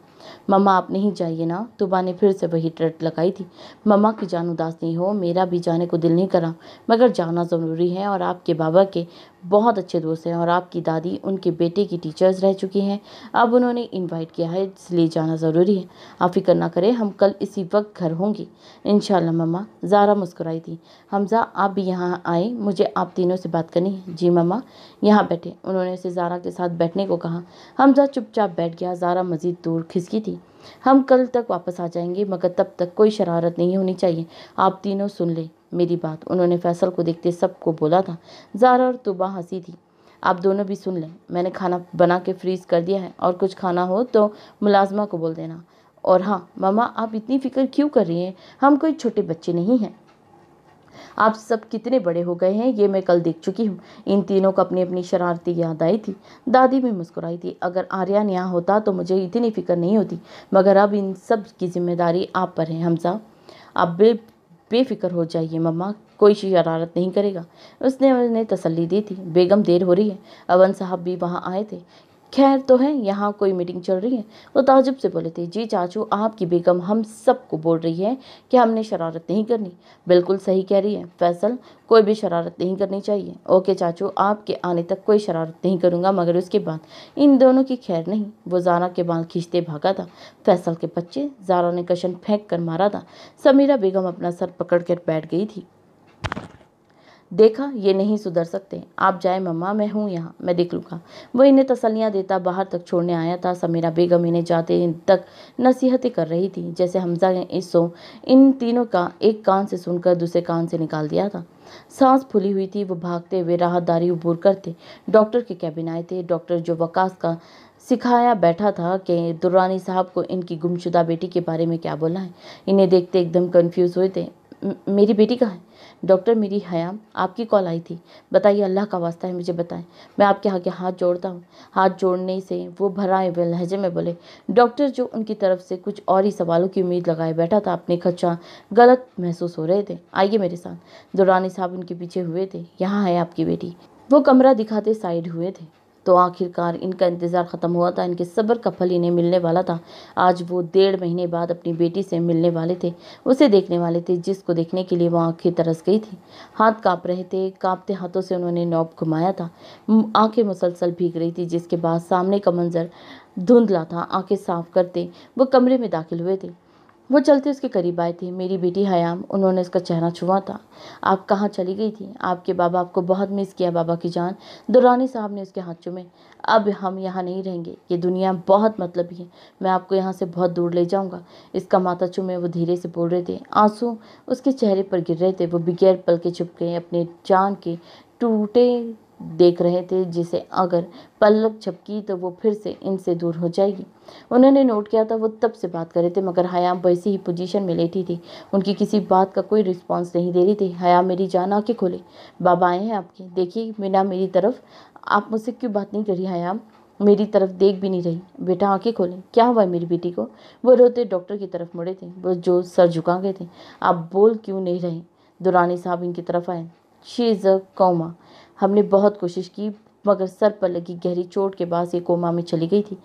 S1: मम्मा आप नहीं जाइए ना तुबा ने फिर से वही ट्रट लगाई थी मम्मा की जान उदास नहीं हो मेरा भी जाने को दिल नहीं करा मगर जाना ज़रूरी है और आपके बाबा के बहुत अच्छे दोस्त हैं और आपकी दादी उनके बेटे की टीचर्स रह चुकी हैं अब उन्होंने इनवाइट किया है इसलिए जाना ज़रूरी है आप फ़िक्र ना करें हम कल इसी वक्त घर होंगे इन मम्मा ज़ारा मुस्कुराई थी हमज़ा आप भी यहाँ आए मुझे आप तीनों से बात करनी है जी मम्मा यहाँ बैठे उन्होंने उसे ज़ारा के साथ बैठने को कहा हमज़ा चुपचाप बैठ गया ज़ारा मज़ीद दूर खिसकी थी हम कल तक वापस आ जाएंगे मगर तब तक कोई शरारत नहीं होनी चाहिए आप तीनों सुन लें मेरी बात उन्होंने फैसल को देखते सबको बोला था जारा और तुबा हंसी थी आप दोनों भी सुन लें मैंने खाना बना के फ्रीज कर दिया है और कुछ खाना हो तो मुलाजमा को बोल देना और हाँ मामा आप इतनी फिक्र क्यों कर रही हैं हम कोई छोटे बच्चे नहीं हैं आप सब कितने बड़े हो गए हैं ये मैं कल देख चुकी हूँ इन तीनों को अपनी अपनी शरारती याद आई थी दादी भी मुस्कुराई थी अगर आर्या यहाँ होता तो मुझे इतनी फिक्र नहीं होती मगर अब इन सब की जिम्मेदारी आप पर है हमसा आप बेफ़िक्र हो जाइए मम्मा कोई शरारत नहीं करेगा उसने उन्हें तसल्ली दी थी बेगम देर हो रही है अवन साहब भी वहाँ आए थे खैर तो है यहाँ कोई मीटिंग चल रही है तो ताजुब से बोले थे जी चाचू आपकी बेगम हम सबको बोल रही है कि हमने शरारत नहीं करनी बिल्कुल सही कह रही है फैसल कोई भी शरारत नहीं करनी चाहिए ओके चाचू आपके आने तक कोई शरारत नहीं करूँगा मगर उसके बाद इन दोनों की खैर नहीं वो जारा के बाल खींचते भागा था फैसल के बच्चे जारा ने कशन फेंक कर मारा था समीरा बेगम अपना सर पकड़ कर बैठ गई थी देखा ये नहीं सुधर सकते आप जाए मम्मा मैं हूँ यहाँ मैं देख लूँगा वो इन्हें तसलियाँ देता बाहर तक छोड़ने आया था समीरा बेगम इन्हें जाते तक नसीहतें कर रही थी जैसे हमजा ने इस सो इन तीनों का एक कान से सुनकर दूसरे कान से निकाल दिया था सांस फूली हुई थी वो भागते हुए राहतदारी उबूर करते डॉक्टर के कैबिन आए थे डॉक्टर जो वकास का सिखाया बैठा था कि दुर्रानी साहब को इनकी गुमशुदा बेटी के बारे में क्या बोला है इन्हें देखते एकदम कंफ्यूज हुए थे मेरी बेटी कहाँ है डॉक्टर मेरी हयाम आपकी कॉल आई थी बताइए अल्लाह का वास्ता है मुझे बताएं मैं आपके आगे हाथ जोड़ता हूँ हाथ जोड़ने से वो भराए हुए लहजे में बोले डॉक्टर जो उनकी तरफ से कुछ और ही सवालों की उम्मीद लगाए बैठा था अपने खर्चा गलत महसूस हो रहे थे आइए मेरे साथ दुरानी साहब उनके पीछे हुए थे यहाँ है आपकी बेटी वो कमरा दिखाते साइड हुए थे तो आखिरकार इनका इंतज़ार ख़त्म हुआ था इनके सब्र का फल इन्हें मिलने वाला था आज वो डेढ़ महीने बाद अपनी बेटी से मिलने वाले थे उसे देखने वाले थे जिसको देखने के लिए वो आँखें तरस गई थी हाथ काँप रहे थे काँपते हाथों से उन्होंने नॉब घुमाया था आँखें मुसलसल भीग रही थी जिसके बाद सामने का मंजर धुंधला था आँखें साफ करते वो कमरे में दाखिल हुए थे वो चलते उसके करीब आए थे मेरी बेटी हयाम उन्होंने उसका चेहरा छुआ था आप कहाँ चली गई थी आपके बाबा आपको बहुत मिस किया बाबा की जान दुरानी साहब ने उसके हाथ चुमे अब हम यहाँ नहीं रहेंगे ये दुनिया बहुत मतलब ही है मैं आपको यहाँ से बहुत दूर ले जाऊँगा इसका माता चुमे वो धीरे से बोल रहे थे आंसू उसके चेहरे पर गिर रहे थे वो बगैर पल के छुप गए अपने जान के टूटे देख रहे थे जिसे अगर पलक झपकी तो वो फिर से इनसे दूर हो जाएगी उन्होंने नोट किया था वो तब से बात कर रहे थे मगर हयाम वैसी ही पोजीशन में लेटी थी उनकी किसी बात का कोई रिस्पांस नहीं दे रही थी हयाम मेरी जान आके खोले बाबा आए हैं आपके देखिए बिना मेरी तरफ आप मुझसे क्यों बात नहीं करी हयाम मेरी तरफ देख भी नहीं रही बेटा आंखें खोले क्या हुआ मेरी बेटी को वो रोते डॉक्टर की तरफ मुड़े थे वो जो सर झुका गए थे आप बोल क्यों नहीं रहे दुरानी साहब इनकी तरफ आए शी इज़ अ कौमा हमने बहुत कोशिश की मगर सर पर लगी गहरी चोट के बाद से कोमा में चली गई थी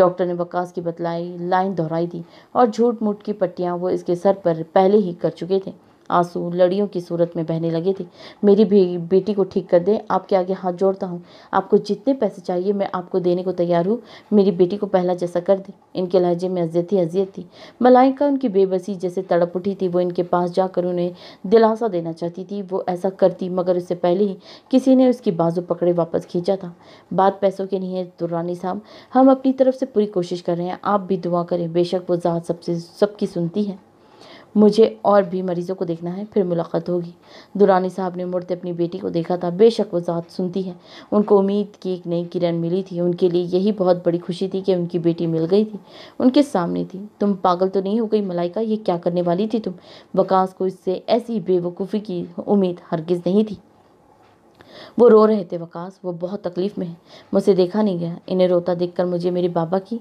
S1: डॉक्टर ने बकास की बतलाई लाइन दोहराई थी और झूठ मूठ की पट्टियाँ वो इसके सर पर पहले ही कर चुके थे आंसू लड़ियों की सूरत में बहने लगे थे मेरी भी बेटी को ठीक कर दें आपके आगे हाथ जोड़ता हूँ आपको जितने पैसे चाहिए मैं आपको देने को तैयार हूँ मेरी बेटी को पहला जैसा कर दें इनके लहजे में अजियत ही अजियत थी मलाइका उनकी बेबसी जैसे तड़प उठी थी वो इनके पास जाकर उन्हें दिलासा देना चाहती थी वो ऐसा करती मगर उससे पहले ही किसी ने उसकी बाजू पकड़े वापस खींचा था बात पैसों की नहीं है दुर्रानी साहब हम अपनी तरफ से पूरी कोशिश कर रहे हैं आप भी दुआ करें बेशक वो ज़ात सबसे सबकी सुनती है मुझे और भी मरीज़ों को देखना है फिर मुलाकात होगी दुरानी साहब ने मुड़ते अपनी बेटी को देखा था बेशक वो ज़ात सुनती है उनको उम्मीद की एक नई किरण मिली थी उनके लिए यही बहुत बड़ी खुशी थी कि उनकी बेटी मिल गई थी उनके सामने थी तुम पागल तो नहीं हो गई मलाइका ये क्या करने वाली थी तुम बकास को इससे ऐसी बेवकूफ़ी की उम्मीद हरगिज़ नहीं थी वो रो रहे थे वकास वो बहुत तकलीफ़ में है मुझसे देखा नहीं गया इन्हें रोता देखकर मुझे मेरे बाबा की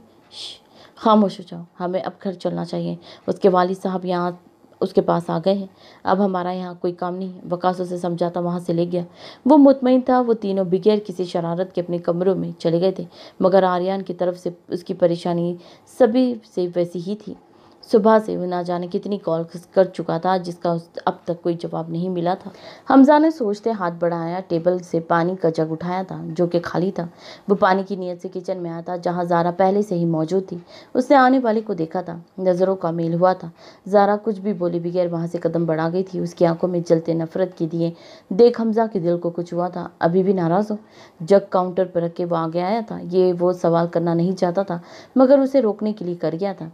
S1: खामोश हो जाओ हमें अब घर चलना चाहिए उसके वाल साहब यहाँ उसके पास आ गए हैं अब हमारा यहाँ कोई काम नहीं है वकास उसे समझाता वहाँ से ले गया वो मुतमिन था वो तीनों बगैर किसी शरारत के अपने कमरों में चले गए थे मगर आर्यन की तरफ से उसकी परेशानी सभी से वैसी ही थी सुबह से वो ना जाने कितनी कॉल कर चुका था जिसका अब तक कोई जवाब नहीं मिला था हमजा ने सोचते हाथ बढ़ाया टेबल से पानी का जग उठाया था जो कि खाली था वो पानी की नीयत से किचन में आया था जहाँ जारा पहले से ही मौजूद थी उसने आने वाले को देखा था नज़रों का मेल हुआ था जारा कुछ भी बोले बगैर वहाँ से कदम बढ़ा गई थी उसकी आंखों में जलते नफरत के दिए देख हमजा के दिल को कुछ हुआ था अभी भी नाराज़ हो जग काउंटर पर रख के वो आगे आया था ये वो सवाल करना नहीं चाहता था मगर उसे रोकने के लिए कर गया था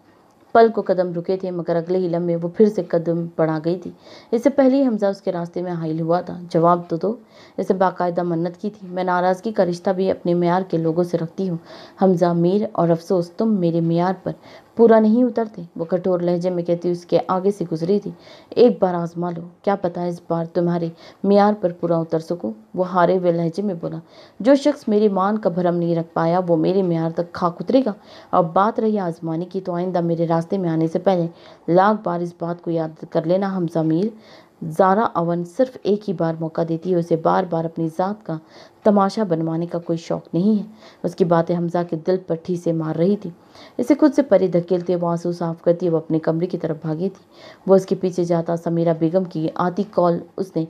S1: पल को कदम रुके थे मगर अगले ही लम्बे वो फिर से कदम बढ़ा गई थी इससे पहले ही हमजा उसके रास्ते में हाइल हुआ था जवाब तो दो इसे बाकायदा मन्नत की थी मैं नाराज़गी का रिश्ता भी अपने मैार के लोगों से रखती हूँ हमजा मीर और अफसोस तुम मेरे मैार पर पूरा नहीं उतरते वो कठोर लहजे में कहती उसके आगे से गुजरी थी एक बार आजमा लो क्या पता इस बार तुम्हारे मीयार पर पूरा उतर सकूँ वो हारे हुए लहजे में बोला जो शख्स मेरी मान का भरम नहीं रख पाया वो मेरे मीयार तक खाक उतरेगा अब बात रही आजमाने की तो आइंदा मेरे रास्ते में आने से पहले लाख बार इस बात को याद कर लेना हमजा मीर जारा अवन सिर्फ एक ही बार मौका देती है उसे बार बार अपनी ज़ात का तमाशा बनवाने का कोई शौक़ नहीं है उसकी बातें हमजा के दिल पर ठीक से मार रही थी इसे खुद से परे धकेलते वो आंसू साफ करती वो अपने कमरे की तरफ भागी थी वो उसके पीछे जाता समीरा बेगम की आती कॉल उसने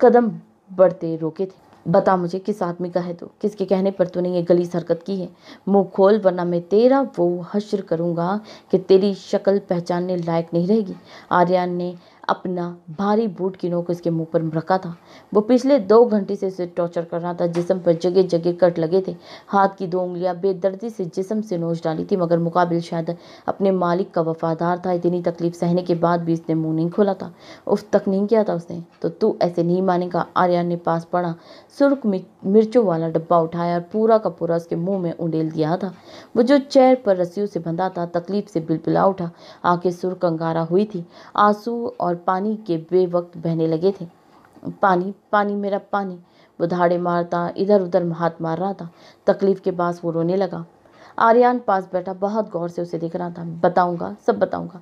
S1: कदम बढ़ते रोके थे बता मुझे किस आदमी का है तो किसके कहने पर तूने ये गली हरकत की है मुंह खोल वरना मैं तेरा वो हश्र करूंगा कि तेरी शक्ल पहचानने लायक नहीं रहेगी आर्यन ने अपना भारी बूट की नोक उसके मुंह पर रखा था वो पिछले दो घंटे से उसे टॉर्चर कर रहा था जिसम पर जगह जगह कट लगे थे हाथ की दो उंगलियां बेदर्दी से जिसम से नोच डाली थी मगर मुकाबिल शायद अपने मालिक का वफादार था इतनी तकलीफ सहने के बाद भी उसने मुंह नहीं खोला था उफ तक नहीं किया था उसने तो तू ऐसे नहीं मानेगा आर्यन ने पास पड़ा सुर्ख मिर्चों वाला डब्बा उठाया और पूरा का पूरा उसके मुंह में उंडेल दिया था वो जो चेयर पर रस्सियों से बंधा था तकलीफ से बिलबिला उठा आंखें सुर्ख अंगारा हुई थी आंसू और पानी के बेवक्त बहने लगे थे पानी पानी मेरा पानी वो धाड़े मारता इधर उधर हाथ मार रहा था तकलीफ के पास वो रोने लगा आर्यन पास बैठा बहुत गौर से उसे देख रहा था बताऊंगा सब बताऊंगा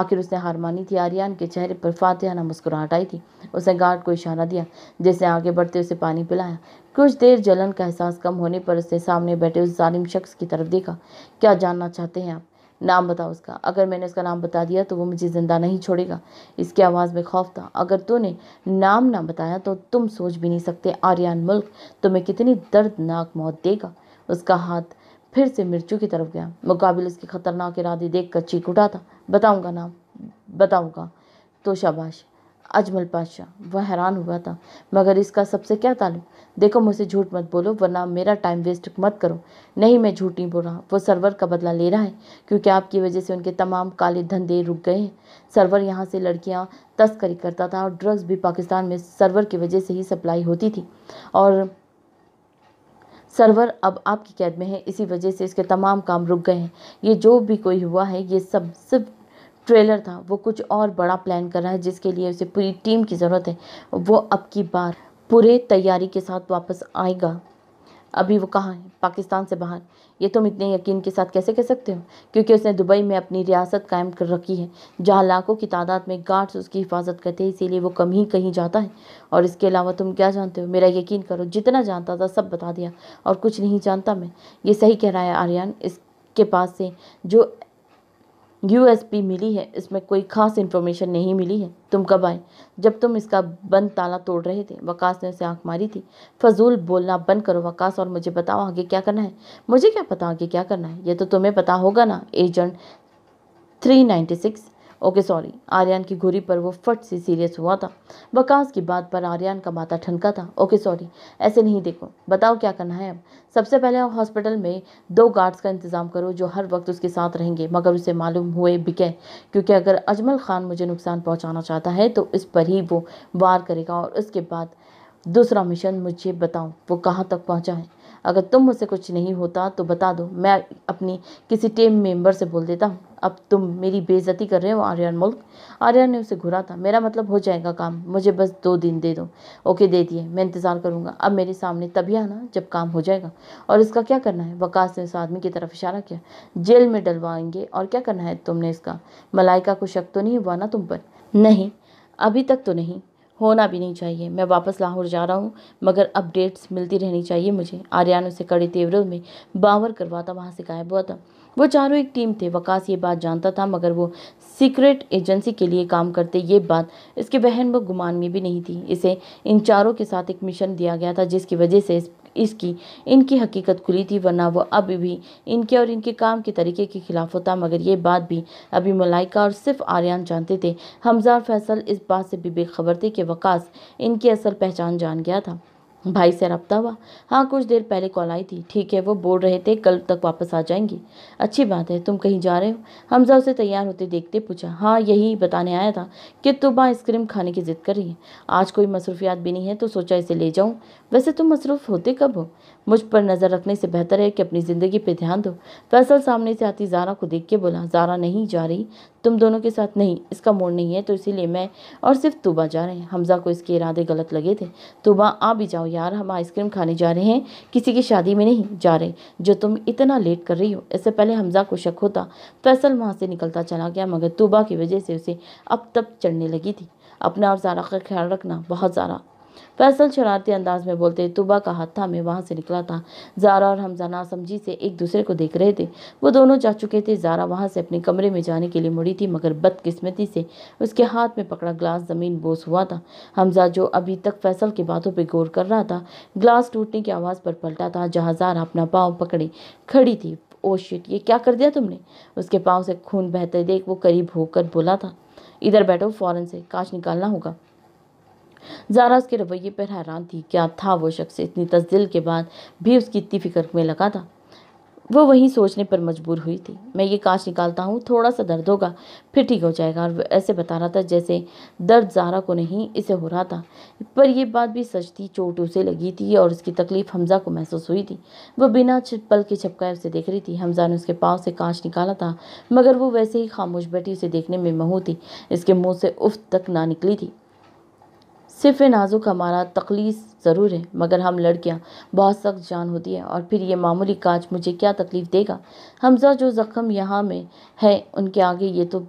S1: आखिर उसने हार मानी थी आर्यन के चेहरे पर फातिहाना मुस्कुराहट आई थी उसने गार्ड को इशारा दिया जैसे आगे बढ़ते उसे पानी पिलाया कुछ देर जलन का एहसास कम होने पर उसने सामने बैठे उस जालिम शख्स की तरफ देखा क्या जानना चाहते हैं आप नाम बताओ उसका अगर मैंने उसका नाम बता दिया तो वो मुझे ज़िंदा नहीं छोड़ेगा इसकी आवाज़ में खौफ था अगर तूने नाम ना बताया तो तुम सोच भी नहीं सकते आर्यन मुल्क तुम्हें कितनी दर्दनाक मौत देगा उसका हाथ फिर से मिर्चू की तरफ गया मुकाबिल उसके ख़तरनाक इरादे देख कर चीख उठा था बताऊँगा नाम बताऊँगा तो शाबाश अजमल पाशाह वह हैरान हुआ था मगर इसका सबसे क्या ताल्लुक देखो मुझसे झूठ मत बोलो वरना मेरा टाइम वेस्ट मत करो नहीं मैं झूठ नहीं बोल रहा वो सर्वर का बदला ले रहा है क्योंकि आपकी वजह से उनके तमाम काले धंधे रुक गए हैं सर्वर यहाँ से लड़कियाँ तस्करी करता था और ड्रग्स भी पाकिस्तान में सर्वर की वजह से ही सप्लाई होती थी और सर्वर अब आपकी कैद में है इसी वजह से इसके तमाम काम रुक गए हैं ये जो भी कोई हुआ है ये सब सिर्फ ट्रेलर था वो कुछ और बड़ा प्लान कर रहा है जिसके लिए उसे पूरी टीम की ज़रूरत है वो अब की बार पूरे तैयारी के साथ वापस आएगा अभी वो कहाँ है पाकिस्तान से बाहर ये तुम इतने यकीन के साथ कैसे कह सकते हो क्योंकि उसने दुबई में अपनी रियासत कायम कर रखी है जहाँ लाखों की तादाद में गार्ड्स उसकी हिफाजत करते हैं इसीलिए वो कम ही कहीं जाता है और इसके अलावा तुम क्या जानते हो मेरा यकीन करो जितना जानता था सब बता दिया और कुछ नहीं जानता मैं ये सही कह रहा है आर्यन इसके पास से जो यूएसपी मिली है इसमें कोई खास इन्फॉर्मेशन नहीं मिली है तुम कब आए जब तुम इसका बंद ताला तोड़ रहे थे वकास ने उसे आंख मारी थी फजूल बोलना बंद करो वकास और मुझे बताओ आगे क्या करना है मुझे क्या पता आगे क्या करना है ये तो तुम्हें पता होगा ना agent three ninety six okay sorry Aryan की घुरी पर वो फट से सीरियस हुआ था बकास की बात पर आर्यन का माथा ठनका था ओके सॉरी ऐसे नहीं देखो बताओ क्या करना है अब सबसे पहले हॉस्पिटल में दो गार्ड्स का इंतज़ाम करो जो हर वक्त उसके साथ रहेंगे मगर उसे मालूम हुए बिके क्योंकि अगर अजमल ख़ान मुझे नुकसान पहुँचाना चाहता है तो इस पर ही वो वार करेगा और उसके बाद दूसरा मिशन मुझे बताओ वो कहाँ तक पहुँचा है अगर तुम मुझसे कुछ नहीं होता तो बता दो मैं अपनी किसी टीम मेंबर से बोल देता हूँ अब तुम मेरी बेजती कर रहे हो आर्यन मुल्क आर्यन ने उसे घुरा था मेरा मतलब हो जाएगा काम मुझे बस दो दिन दे दो ओके दे दिए मैं इंतज़ार करूँगा अब मेरे सामने तभी आना जब काम हो जाएगा और इसका क्या करना है वकास ने उस आदमी की तरफ इशारा किया जेल में डलवाएंगे और क्या करना है तुमने इसका मलाइका को शक तो नहीं हुआ ना तुम पर नहीं अभी तक तो नहीं होना भी नहीं चाहिए मैं वापस लाहौर जा रहा हूँ मगर अपडेट्स मिलती रहनी चाहिए मुझे आर्यन उसे कड़े तेवरों में बावर करवाता वहाँ से गायब हुआ था वो चारों एक टीम थे वकास ये बात जानता था मगर वो सीक्रेट एजेंसी के लिए काम करते ये बात इसके बहन व गुमान में भी नहीं थी इसे इन चारों के साथ एक मिशन दिया गया था जिसकी वजह से इसकी इनकी हकीकत खुली थी वरना वो अब भी इनके और इनके काम के तरीके के खिलाफ होता मगर ये बात भी अभी मलाइका और सिर्फ आर्यन जानते थे हमजा और फैसल इस बात से भी बेखबर थे कि वकास इनकी असल पहचान जान गया था भाई से रबता हुआ हाँ कुछ देर पहले कॉल आई थी ठीक है वो बोल रहे थे कल तक वापस आ जाएंगी अच्छी बात है तुम कहीं जा रहे हो हमजा उसे तैयार होते देखते पूछा हाँ यही बताने आया था कि तुम आइसक्रीम खाने की ज़िद कर रही है आज कोई मसरूफियात भी नहीं है तो सोचा इसे ले जाऊँ वैसे तुम मसरूफ़ होते कब हो मुझ पर नज़र रखने से बेहतर है कि अपनी ज़िंदगी पे ध्यान दो फैसल सामने से आती जारा को देख के बोला जारा नहीं जा रही तुम दोनों के साथ नहीं इसका मोड़ नहीं है तो इसीलिए मैं और सिर्फ तूबा जा रहे हैं हमजा को इसके इरादे गलत लगे थे तूबा आ भी जाओ यार हम आइसक्रीम खाने जा रहे हैं किसी की शादी में नहीं जा रहे जो तुम इतना लेट कर रही हो इससे पहले हमजा को शक होता फैसल वहाँ से निकलता चला गया मगर तूबा की वजह से उसे अब तब चढ़ने लगी थी अपना और जारा का ख्याल रखना बहुत ज़्यादा फैसल शरारती अंदाज में बोलते तुबा का हाथ था मैं वहाँ से निकला था जारा और हमजा नासमझी से एक दूसरे को देख रहे थे वो दोनों जा चुके थे जारा वहाँ से अपने कमरे में जाने के लिए मुड़ी थी मगर बदकिस्मती से उसके हाथ में पकड़ा ग्लास ज़मीन बोस हुआ था हमजा जो अभी तक फैसल की बातों पर गौर कर रहा था ग्लास टूटने की आवाज़ पर पलटा था जहाँ जारा अपना पाँव पकड़े खड़ी थी ओ शिट ये क्या कर दिया तुमने उसके पाँव से खून बहते देख वो करीब होकर बोला था इधर बैठो फ़ौरन से काश निकालना होगा जारा उसके रवैये पर हैरान थी क्या था वो शख्स इतनी तस्दिल के बाद भी उसकी इतनी फिक्र में लगा था वो वहीं सोचने पर मजबूर हुई थी मैं ये काश निकालता हूँ थोड़ा सा दर्द होगा फिर ठीक हो जाएगा और ऐसे बता रहा था जैसे दर्द जारा को नहीं इसे हो रहा था पर यह बात भी सच थी चोट उसे लगी थी और उसकी तकलीफ़ हमज़ा को महसूस हुई थी वह बिना छिपल के छपकाए उसे देख रही थी हमज़ा ने उसके पाँव से काश निकाला था मगर वो वैसे ही खामोश बैठी उसे देखने में महू थी इसके मुँह से उफ तक ना निकली थी सिर्फ़ नाजुक हमारा तख़लीस ज़रूर है मगर हम लड़कियाँ बहुत सख्त जान होती है और फिर ये मामूली काज मुझे क्या तकलीफ़ देगा हमज़ा जो ज़ख़्म यहाँ में है उनके आगे ये तो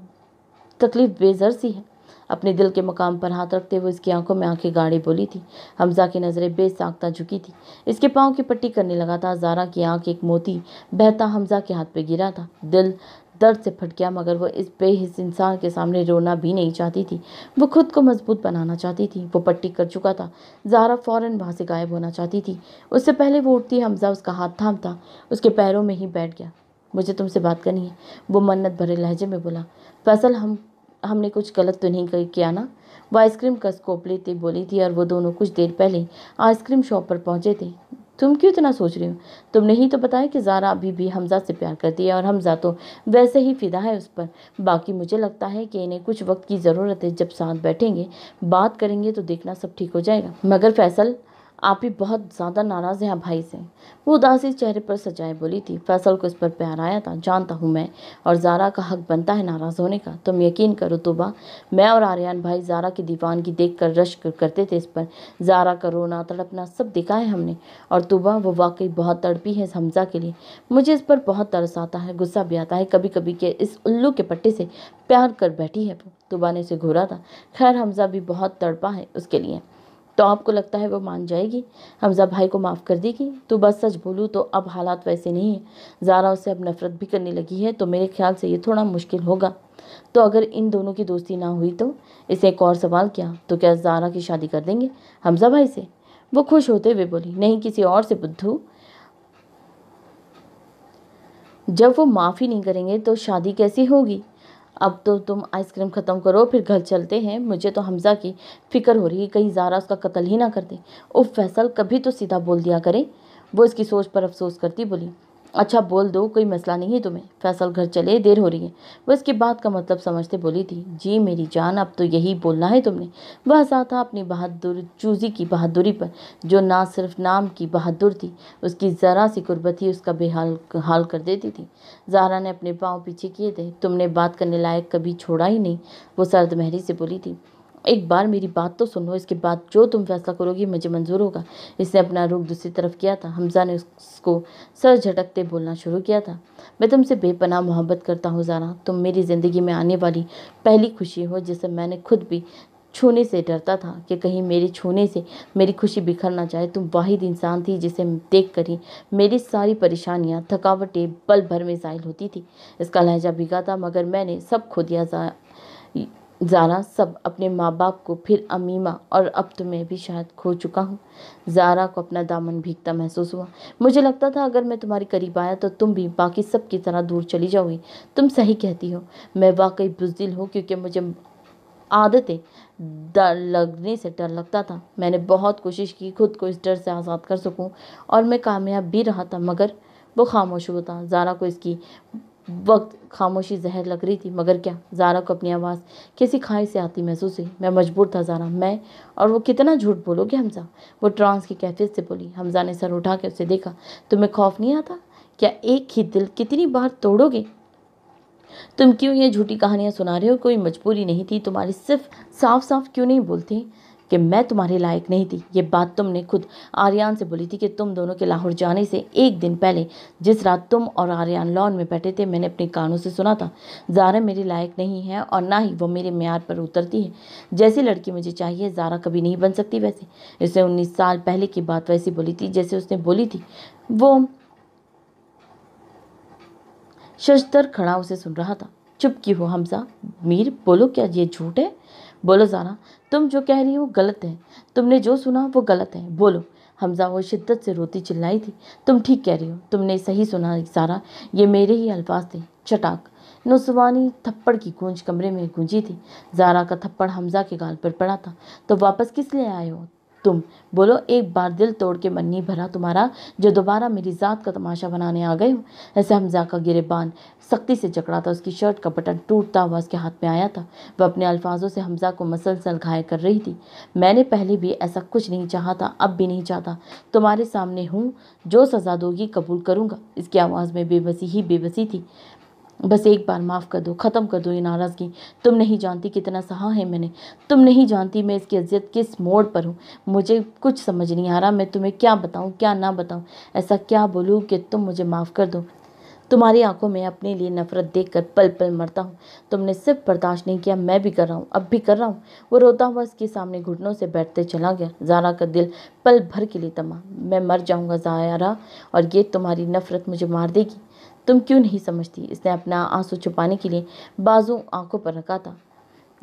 S1: तकलीफ़ बेज़र सी है अपने दिल के मकाम पर हाथ रखते हुए इसकी आंखों में आंखें गाड़ी बोली थी हमज़ा की नज़रें बेसाख्ता झुकी थी इसके पाँव की पट्टी करने लगा था जारा की आंख एक मोती बहता हमज़ा के हाथ पे गिरा था दिल दर्द से फट गया मगर वह इस बेहिस इंसान के सामने रोना भी नहीं चाहती थी वो खुद को मजबूत बनाना चाहती थी वो पट्टी कर चुका था ज़ारा फ़ौरन वहाँ से गायब होना चाहती थी उससे पहले वो उठती हमजा उसका हाथ थामता उसके पैरों में ही बैठ गया मुझे तुमसे बात करनी है वो मन्नत भरे लहजे में बोला फैसल हम हमने कुछ गलत तो नहीं किया ना वो आइसक्रीम का स्कोप लेते बोली थी और वो दोनों कुछ देर पहले आइसक्रीम शॉप पर पहुंचे थे तुम क्यों इतना सोच रही हो तुमने ही तो बताया कि जारा अभी भी हमजा से प्यार करती है और हमजा तो वैसे ही फिदा है उस पर बाकी मुझे लगता है कि इन्हें कुछ वक्त की ज़रूरत है जब साथ बैठेंगे बात करेंगे तो देखना सब ठीक हो जाएगा मगर फैसल आप भी बहुत ज़्यादा नाराज़ हैं भाई से वो उदासी चेहरे पर सजाए बोली थी फैसल को इस पर प्यार आया था जानता हूँ मैं और जारा का हक बनता है नाराज़ होने का तुम यकीन करो तोबा मैं और आर्यन भाई जारा की दीवानगी देख कर रश करते थे इस पर जारा का रोना तड़पना सब दिखा है हमने और तोबा वो वाकई बहुत तड़पी है हमजा के लिए मुझे इस पर बहुत तरस आता है गुस्सा भी आता है कभी कभी के इस उल्लू के पट्टे से प्यार कर बैठी है तोबा ने उसे घूरा था खैर हमजा भी बहुत तड़पा है उसके लिए तो आपको लगता है वो मान जाएगी हमज़ा भाई को माफ़ कर देगी तो बस सच बोलूँ तो अब हालात वैसे नहीं है ज़ारा उससे अब नफ़रत भी करने लगी है तो मेरे ख्याल से ये थोड़ा मुश्किल होगा तो अगर इन दोनों की दोस्ती ना हुई तो इसे एक और सवाल किया तो क्या ज़ारा की शादी कर देंगे हमज़ा भाई से वो खुश होते हुए बोली नहीं किसी और से बुद्धू जब वो माफ़ी नहीं करेंगे तो शादी कैसी होगी अब तो तुम आइसक्रीम ख़त्म करो फिर घर चलते हैं मुझे तो हमज़ा की फ़िक्र हो रही है कहीं जारा उसका कत्ल ही ना कर दे उफ फैसल कभी तो सीधा बोल दिया करे वो इसकी सोच पर अफसोस करती बोली अच्छा बोल दो कोई मसला नहीं है तुम्हें फैसल घर चले देर हो रही है वह इसकी बात का मतलब समझते बोली थी जी मेरी जान अब तो यही बोलना है तुमने वह हंसा था अपनी बहादुर चूजी की बहादुरी पर जो ना सिर्फ नाम की बहादुर थी उसकी ज़रा सी कुर्बत ही उसका बेहाल हाल कर देती थी जहरा ने अपने पाँव पीछे किए थे तुमने बात करने लायक कभी छोड़ा ही नहीं वो सर्द महरी से बोली थी एक बार मेरी बात तो सुनो इसके बाद जो तुम फैसला करोगी मुझे मंजूर होगा इसने अपना रुख दूसरी तरफ किया था हमजा ने उसको सर झटकते बोलना शुरू किया था मैं तुमसे बेपनाह मोहब्बत करता हूँ जाना तुम मेरी ज़िंदगी में आने वाली पहली खुशी हो जिसे मैंने खुद भी छूने से डरता था कि कहीं मेरे छूने से मेरी खुशी बिखर ना जाए तुम वाहिद इंसान थी जिसे देख कर ही मेरी सारी परेशानियाँ थकावटें पल भर में जाहिर होती थी इसका लहजा भिगा था मगर मैंने सब खो दिया ज़ारा सब अपने माँ बाप को फिर अमीमा और अब तो मैं भी शायद खो चुका हूँ ज़ारा को अपना दामन भीगता महसूस हुआ मुझे लगता था अगर मैं तुम्हारे करीब आया तो तुम भी बाकी सब की तरह दूर चली जाओगी तुम सही कहती हो मैं वाकई बुजदिल हूँ क्योंकि मुझे आदतें डर लगने से डर लगता था मैंने बहुत कोशिश की खुद को इस डर से आज़ाद कर सकूँ और मैं कामयाब भी रहा था मगर वो खामोश हुआ था ज़ारा को इसकी वक्त खामोशी जहर लग रही थी मगर क्या जारा को अपनी आवाज़ किसी खाई से आती महसूस हुई मैं मजबूर था जारा मैं और वो कितना झूठ बोलोगे हमजा वो ट्रांस की कैफियत से बोली हमजा ने सर उठा के उसे देखा तुम्हें खौफ नहीं आता क्या एक ही दिल कितनी बार तोड़ोगे तुम क्यों ये झूठी कहानियाँ सुना रहे हो कोई मजबूरी नहीं थी तुम्हारी सिर्फ साफ साफ क्यों नहीं बोलती कि मैं तुम्हारे लायक नहीं थी ये बात तुमने खुद आर्यन से बोली थी कि तुम दोनों के लाहौर जाने से एक दिन पहले जिस रात तुम और आर्यन लॉन में बैठे थे मैंने अपने कानों से सुना था ज़ारा मेरे लायक नहीं है और ना ही वो मेरे मैार पर उतरती है जैसी लड़की मुझे चाहिए ज़ारा कभी नहीं बन सकती वैसे इसने उन्नीस साल पहले की बात वैसी बोली थी जैसे उसने बोली थी वो शशधर खड़ा उसे सुन रहा था चुप क्यों हो हमजा मीर बोलो क्या ये झूठ है बोलो जाना तुम जो कह रही हो गलत है तुमने जो सुना वो गलत है बोलो हमजा वो शिद्दत से रोती चिल्लाई थी तुम ठीक कह रही हो तुमने सही सुना सारा ये मेरे ही अल्फाज थे चटाक नौसवानी थप्पड़ की गूंज कमरे में गूंजी थी जारा का थप्पड़ हमजा के गाल पर पड़ा था तो वापस किस लिए आए हो तुम बोलो एक बार दिल तोड़ के मन नहीं भरा तुम्हारा जो दोबारा मेरी ज़ात का तमाशा बनाने आ गए हो ऐसे हमजा का गिरेबान सख्ती से जकड़ा था उसकी शर्ट का बटन टूटता हुआ उसके हाथ में आया था वह अपने अल्फाजों से हमजा को मसलसल घायल कर रही थी मैंने पहले भी ऐसा कुछ नहीं चाहा था अब भी नहीं चाहता तुम्हारे सामने हूँ जो सज़ा दोगी कबूल करूँगा इसकी आवाज़ में बेबसी ही बेबसी थी बस एक बार माफ़ कर दो ख़त्म कर दो ये नाराज़गी तुम नहीं जानती कितना सहा है मैंने तुम नहीं जानती मैं इसकी अजियत किस मोड़ पर हूँ मुझे कुछ समझ नहीं आ रहा मैं तुम्हें क्या बताऊँ क्या ना बताऊँ ऐसा क्या बोलूँ कि तुम मुझे माफ़ कर दो तुम्हारी आंखों में अपने लिए नफरत देख कर पल पल मरता हूँ तुमने सिर्फ बर्दाश्त नहीं किया मैं भी कर रहा हूँ अब भी कर रहा हूँ वो रोता हुआ उसके सामने घुटनों से बैठते चला गया जारा का दिल पल भर के लिए तमा मैं मर जाऊँगा जारा और ये तुम्हारी नफरत मुझे मार देगी तुम क्यों नहीं समझती इसने अपना आंसू छुपाने के लिए बाजू आंखों पर रखा था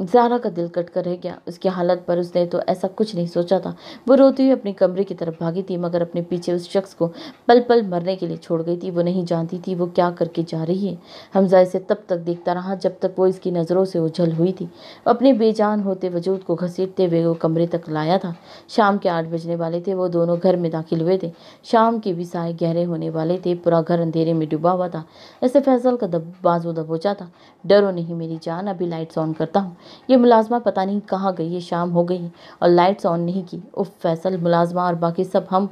S1: ज़ारा का दिल कट कर रह गया उसकी हालत पर उसने तो ऐसा कुछ नहीं सोचा था वो रोती हुई अपने कमरे की तरफ भागी थी मगर अपने पीछे उस शख्स को पल पल मरने के लिए छोड़ गई थी वो नहीं जानती थी वो क्या करके जा रही है हमजा इसे तब तक देखता रहा जब तक वो इसकी नज़रों से उछल हुई थी अपने बेजान होते वजूद को घसीटते हुए वो कमरे तक लाया था शाम के आठ बजने वाले थे वो दोनों घर में दाखिल हुए थे शाम के भी साय गहरे होने वाले थे पूरा घर अंधेरे में डूबा हुआ था ऐसे फैसल का दब बाजू दबोचा था डरो नहीं मेरी जान अभी लाइट्स ऑन करता हूँ ये मुलाजमा पता नहीं कहाँ गई ये शाम हो गई और लाइट्स ऑन नहीं की उफ फैसल मुलाजमा और बाकी सब हम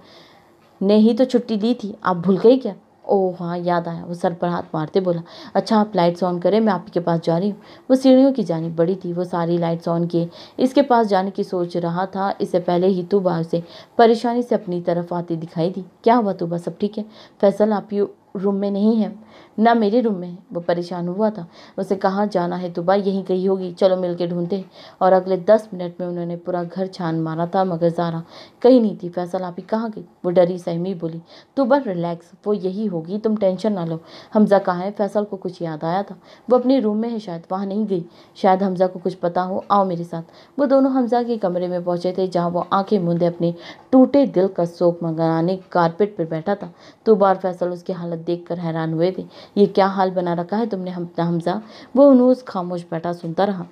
S1: ने ही तो छुट्टी दी थी आप भूल गई क्या ओह हाँ याद आया वो सर पर हाथ मारते बोला अच्छा आप लाइट्स ऑन करें मैं आपके पास जा रही हूँ वो सीढ़ियों की जानी बड़ी थी वो सारी लाइट्स ऑन किए इसके पास जाने की सोच रहा था इससे पहले ही तूबा उसे परेशानी से अपनी तरफ आती दिखाई दी क्या हुआ तूबा सब ठीक है फैसल आप यू रूम में नहीं है ना मेरे रूम में वो परेशान हुआ था उसे कहाँ जाना है दुबई यहीं गई होगी चलो मिल के ढूंढते हैं और अगले दस मिनट में उन्होंने पूरा घर छान मारा था मगर ज़ारा कहीं नहीं थी फैसल आप ही कहाँ गई वो डरी सहमी बोली तू बस रिलैक्स वो यही होगी तुम टेंशन ना लो हमज़ा कहाँ है फैसल को कुछ याद आया था वो अपने रूम में है शायद वहाँ नहीं गई शायद हमज़ा को कुछ पता हो आओ मेरे साथ वो दोनों हमज़ा के कमरे में पहुँचे थे जहाँ वो आंखें मूंदे अपने टूटे दिल का शोक मंगाने कारपेट पर बैठा था तो बार फैसल उसकी हालत देख कर हैरान हुए थे ये क्या हाल बना रखा है तुमने हमजा हमजा वो हनूस खामोश बैठा सुनता रहा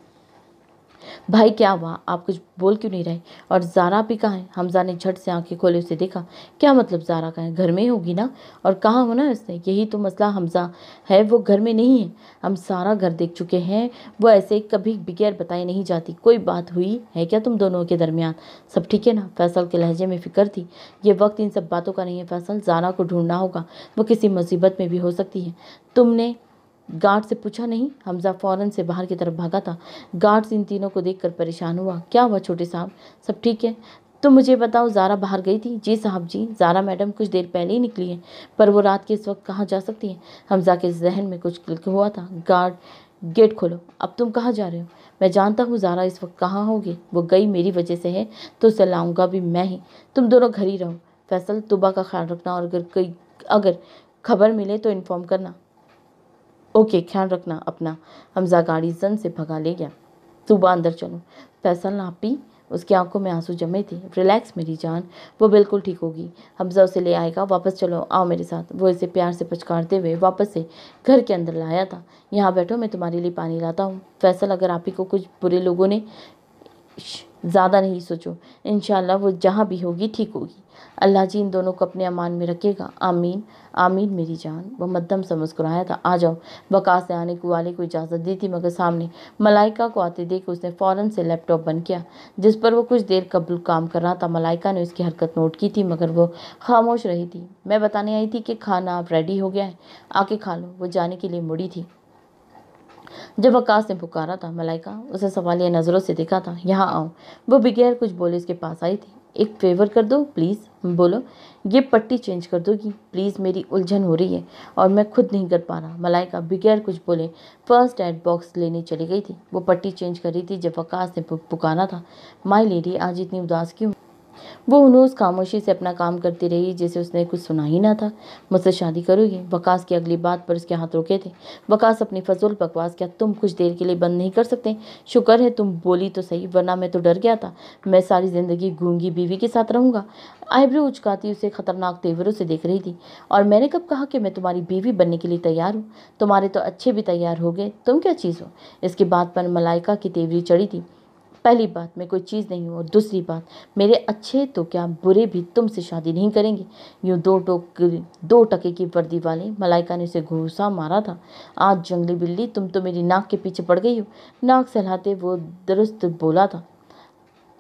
S1: भाई क्या हुआ आप कुछ बोल क्यों नहीं रहे और जारा भी कहाँ है हमजा ने झट से आंखें खोले उसे देखा क्या मतलब जारा कहाँ घर में होगी ना और कहाँ होना है उसने यही तो मसला हमजा है वो घर में नहीं है हम सारा घर देख चुके हैं वो ऐसे कभी बगैर बताए नहीं जाती कोई बात हुई है क्या तुम दोनों के दरमियान सब ठीक है ना फैसल के लहजे में फ़िक्र थी ये वक्त इन सब बातों का नहीं है फैसल जारा को ढूंढना होगा वो किसी मुसीबत में भी हो सकती है तुमने गार्ड से पूछा नहीं हमजा फ़ौरन से बाहर की तरफ भागा था गार्ड इन तीनों को देखकर परेशान हुआ क्या हुआ छोटे साहब सब ठीक है तो मुझे बताओ ज़ारा बाहर गई थी जी साहब जी ज़ारा मैडम कुछ देर पहले ही निकली है पर वो रात के इस वक्त कहाँ जा सकती है हमजा के जहन में कुछ क्लिक हुआ था गार्ड गेट खोलो अब तुम कहाँ जा रहे हो मैं जानता हूँ ज़ारा इस वक्त कहाँ होगी वो गई मेरी वजह से है तो उसे भी मैं ही तुम दोनों घर ही रहो फैसल तुबा का ख्याल रखना और अगर कोई अगर खबर मिले तो इन्फॉर्म करना ओके ख्याल रखना अपना हमजा गाड़ी जन से भगा ले गया सुबह अंदर चलो फैसल नापी उसकी आंखों में आंसू जमे थे रिलैक्स मेरी जान वो बिल्कुल ठीक होगी हमजा उसे ले आएगा वापस चलो आओ मेरे साथ वो इसे प्यार से पचकारते हुए वापस से घर के अंदर लाया था यहाँ बैठो मैं तुम्हारे लिए पानी लाता हूँ फैसल अगर आप ही को कुछ बुरे लोगों ने ज़्यादा नहीं सोचो इन वो जहाँ भी होगी ठीक होगी अल्लाह जी इन दोनों को अपने अमान में रखेगा आमीन आमीन मेरी जान वह मद्दम से मुस्कुराया था आ जाओ बका से आने को वाले को इजाज़त दी थी मगर सामने मलाइका को आते देख उसने फ़ौरन से लैपटॉप बन किया जिस पर वो कुछ देर कबल काम कर रहा था मलाइका ने उसकी हरकत नोट की थी मगर वो खामोश रही थी मैं बताने आई थी कि खाना अब रेडी हो गया है आके खा लो वो जाने के लिए मुड़ी थी जब आकाश ने पुकारा था मलाइका उसे सवालिया नज़रों से देखा था यहाँ आओ वो बगैर कुछ बोले उसके पास आई थी एक फेवर कर दो प्लीज़ बोलो ये पट्टी चेंज कर दोगी प्लीज़ मेरी उलझन हो रही है और मैं खुद नहीं कर पा रहा मलाइका बगैर कुछ बोले फर्स्ट एड बॉक्स लेने चली गई थी वो पट्टी चेंज कर रही थी जब वकाश ने पुकारा था माई लेडी आज इतनी उदास क्यों वो हनूस खामोशी से अपना काम करती रही जैसे उसने कुछ सुना ही ना था मुझसे शादी करोगी वकास की अगली बात पर उसके हाथ रोके थे वकास अपनी फजूल बकवास क्या तुम कुछ देर के लिए बंद नहीं कर सकते शुक्र है तुम बोली तो सही वरना मैं तो डर गया था मैं सारी ज़िंदगी गूंगी बीवी के साथ रहूँगा आईब्रू उचकाती उसे ख़तरनाक तेवरों से देख रही थी और मैंने कब कहा कि मैं तुम्हारी बीवी बनने के लिए तैयार हूँ तुम्हारे तो अच्छे भी तैयार हो गए तुम क्या चीज़ हो इसके बाद पर मलाइका की तेवरी चढ़ी थी पहली बात मैं कोई चीज़ नहीं हूँ और दूसरी बात मेरे अच्छे तो क्या बुरे भी तुमसे शादी नहीं करेंगे यूँ दो टोक दो टके की वर्दी वाले मलाइका ने उसे घूसा मारा था आज जंगली बिल्ली तुम तो मेरी नाक के पीछे पड़ गई हो नाक सहलाते वो दुरुस्त बोला था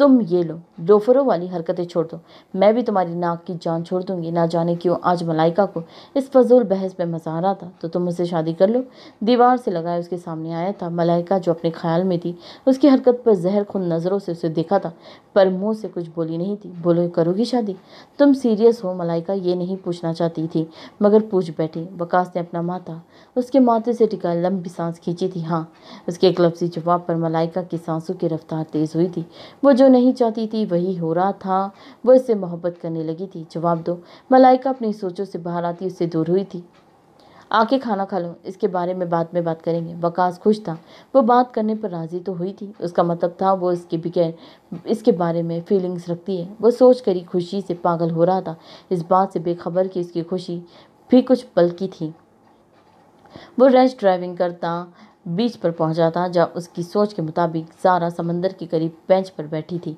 S1: तुम ये लो डोफरों वाली हरकतें छोड़ दो मैं भी तुम्हारी नाक की जान छोड़ दूंगी ना जाने क्यों आज मलाइका को इस फजूल बहस में मज़ा आ रहा था तो तुम उसे शादी कर लो दीवार से लगाए उसके सामने आया था मलाइका जो अपने ख्याल में थी उसकी हरकत पर जहर खुद नज़रों से उसे देखा था पर मुंह से कुछ बोली नहीं थी बोलो करोगी शादी तुम सीरियस हो मलाइका ये नहीं पूछना चाहती थी मगर पूछ बैठी बकास ने अपना माथा उसके माथे से टिका लंबी सांस खींची थी हाँ उसके एक जवाब पर मलाइका की सांसों की रफ्तार तेज़ हुई थी वो जो नहीं चाहती थी वही हो रहा था वह इससे मोहब्बत करने लगी थी जवाब दो मलाइका अपनी सोचों से बाहर आती उससे दूर हुई थी आके खाना खा लो इसके बारे में बाद में बात करेंगे वकास खुश था वो बात करने पर राज़ी तो हुई थी उसका मतलब था वो इसके बगैर इसके बारे में फीलिंग्स रखती है वो सोच कर ही खुशी से पागल हो रहा था इस बात से बेखबर कि इसकी खुशी भी कुछ पल की थी वो रेस्ट ड्राइविंग करता बीच पर पहुंचा था जहां उसकी सोच के मुताबिक ज़ारा समंदर के करीब बेंच पर बैठी थी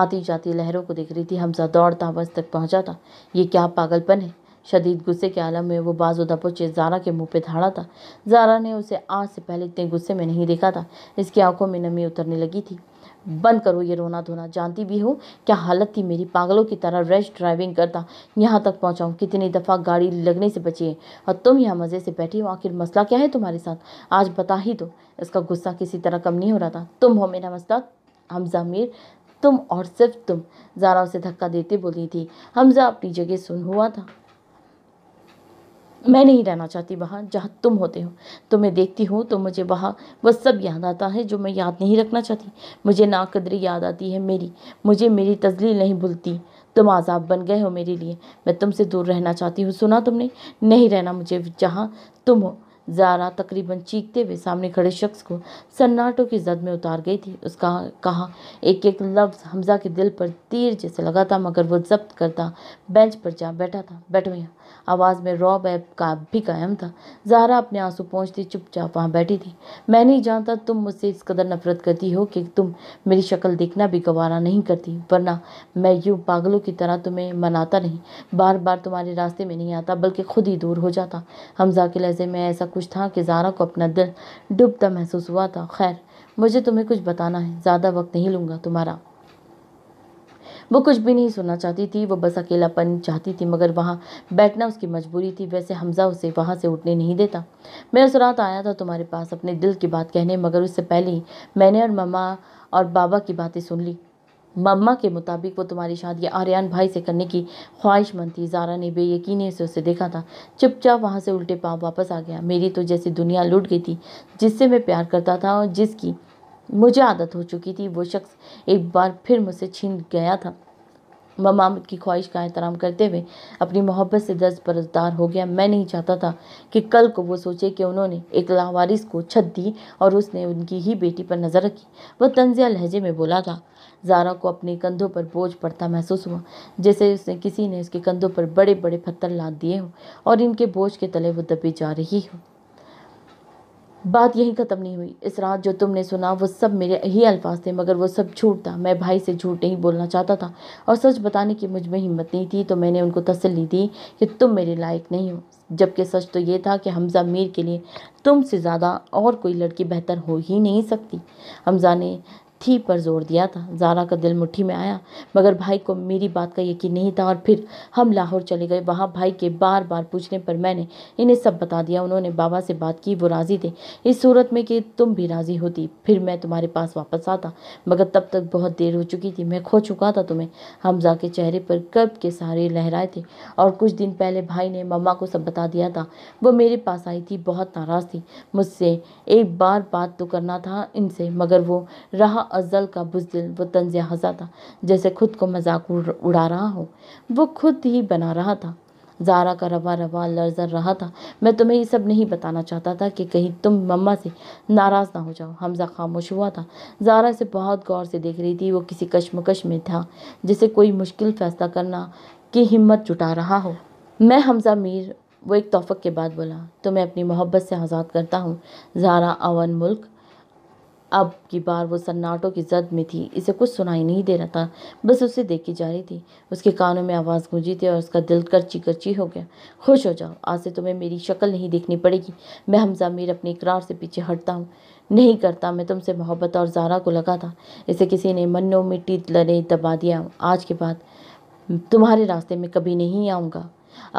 S1: आती जाती लहरों को देख रही थी हमजा दौड़ता बस तक पहुंचा था ये क्या पागलपन है शदीद गुस्से के आलम में वो बाजुदा पहुँचे जारा के मुंह पे धाड़ा था जारा ने उसे आज से पहले इतने गुस्से में नहीं देखा था इसकी आंखों में नमी उतरने लगी थी बंद करो ये रोना धोना जानती भी हो क्या हालत थी मेरी पागलों की तरह रेस्ट ड्राइविंग करता यहाँ तक पहुँचाऊँ कितनी दफ़ा गाड़ी लगने से बची और तुम यहाँ मज़े से बैठी हो आखिर मसला क्या है तुम्हारे साथ आज बता ही दो इसका गुस्सा किसी तरह कम नहीं हो रहा था तुम हो मेरा मसला हमजा मीर तुम और सिर्फ तुम जारा उसे धक्का देते बोली थी हमजा अपनी जगह सुन हुआ था मैं नहीं रहना चाहती वहाँ जहाँ तुम होते हो तो मैं देखती हूँ तो मुझे वहाँ वह सब याद आता है जो मैं याद नहीं रखना चाहती मुझे नाकदरी याद आती है मेरी मुझे मेरी तजलील नहीं भूलती तुम आज़ाब बन गए हो मेरे लिए मैं तुमसे दूर रहना चाहती हूँ सुना तुमने नहीं रहना मुझे जहाँ तुम हो जारा तकरीबन चीखते हुए सामने खड़े शख्स को सन्नाटों की जद में उतार गई थी उसका कहा एक एक लफ्ज़ हमजा के दिल पर तीर जैसे लगा था मगर वो जब्त करता बेंच पर जा बैठा था बैठो यहाँ आवाज़ में रौब ऐब का भी कायम था जहरा अपने आंसू पहुँचती चुपचाप वहाँ बैठी थी मैं नहीं जानता तुम मुझसे इस कदर नफरत करती हो कि तुम मेरी शक्ल देखना भी गवारा नहीं करती वरना मैं यूँ पागलों की तरह तुम्हें मनाता नहीं बार बार तुम्हारे रास्ते में नहीं आता बल्कि खुद ही दूर हो जाता हमजा के लहजे में ऐसा कुछ था कि जहरा को अपना दिल डूबता महसूस हुआ था खैर मुझे तुम्हें कुछ बताना है ज़्यादा वक्त नहीं लूँगा तुम्हारा वो कुछ भी नहीं सुनना चाहती थी वो बस अकेलापन चाहती थी मगर वहाँ बैठना उसकी मजबूरी थी वैसे हमजा उसे वहाँ से उठने नहीं देता मैं उस रात आया था तुम्हारे पास अपने दिल की बात कहने मगर उससे पहले ही मैंने और ममा और बाबा की बातें सुन ली मम्मा के मुताबिक वो तुम्हारी शादी आर्यन भाई से करने की ख्वाहिशमंद थी जारा ने बेयकीनी से उसे देखा था चुपचाप वहाँ से उल्टे पाँव वापस आ गया मेरी तो जैसी दुनिया लुट गई थी जिससे मैं प्यार करता था और जिसकी मुझे आदत हो चुकी थी वो शख्स एक बार फिर मुझसे छीन गया था ममाम की ख्वाहिश का एहतराम करते हुए अपनी मोहब्बत से दर्ज बरसदार हो गया मैं नहीं चाहता था कि कल को वो सोचे कि उन्होंने एक लावारिस को छत दी और उसने उनकी ही बेटी पर नज़र रखी वह तंजिया लहजे में बोला था जारा को अपने कंधों पर बोझ पड़ता महसूस हुआ जैसे उसने किसी ने उसके कंधों पर बड़े बड़े पत्थर लाद दिए हों और इनके बोझ के तले वो दबी जा रही हो बात यहीं ख़त्म नहीं हुई इस रात जो तुमने सुना वो सब मेरे ही अल्फाज थे मगर वो सब झूठ था मैं भाई से झूठ नहीं बोलना चाहता था और सच बताने की मुझ में हिम्मत नहीं थी तो मैंने उनको तसल्ली दी कि तुम मेरे लायक नहीं हो जबकि सच तो ये था कि हमज़ा मीर के लिए तुमसे ज़्यादा और कोई लड़की बेहतर हो ही नहीं सकती हमज़ा ने थी पर जोर दिया था जारा का दिल मुट्ठी में आया मगर भाई को मेरी बात का यकीन नहीं था और फिर हम लाहौर चले गए वहाँ भाई के बार बार पूछने पर मैंने इन्हें सब बता दिया उन्होंने बाबा से बात की वो राज़ी थे इस सूरत में कि तुम भी राज़ी होती फिर मैं तुम्हारे पास वापस आता मगर तब तक बहुत देर हो चुकी थी मैं खो चुका था तुम्हें हमजा के चेहरे पर कब के सारे लहराए थे और कुछ दिन पहले भाई ने मम्मा को सब बता दिया था वो मेरे पास आई थी बहुत नाराज़ थी मुझसे एक बार बात तो करना था इनसे मगर वो रहा अज़ल का बुजदिल वो तंज़ हंसा था जैसे खुद को मजाक उड़ा रहा हो वो खुद ही बना रहा था जारा का रवा रवा लर्जर रहा था मैं तुम्हें ये सब नहीं बताना चाहता था कि कहीं तुम मम्मा से नाराज़ ना हो जाओ हमज़ा खामोश हुआ था जारा से बहुत गौर से देख रही थी वो किसी कश्मकश में था जैसे कोई मुश्किल फ़ैसला करना की हिम्मत जुटा रहा हो मैं हमज़ा मीर वो एक तोहफ़ के बाद बोला तो मैं अपनी मोहब्बत से आज़ाद करता हूँ जारा अवन मुल्क अब की बार वो सन्नाटों की जद में थी इसे कुछ सुनाई नहीं दे रहा था बस उसे देखी जा रही थी उसके कानों में आवाज़ गूंजी थी और उसका दिल करची करची हो गया खुश हो जाओ आज से तुम्हें मेरी शक्ल नहीं देखनी पड़ेगी मैं हमजा मीर अपने इकरार से पीछे हटता हूँ नहीं करता मैं तुमसे मोहब्बत और जारा को लगा था इसे किसी ने मन्नों मिट्टी लड़े दबा दिया आज के बाद तुम्हारे रास्ते में कभी नहीं आऊँगा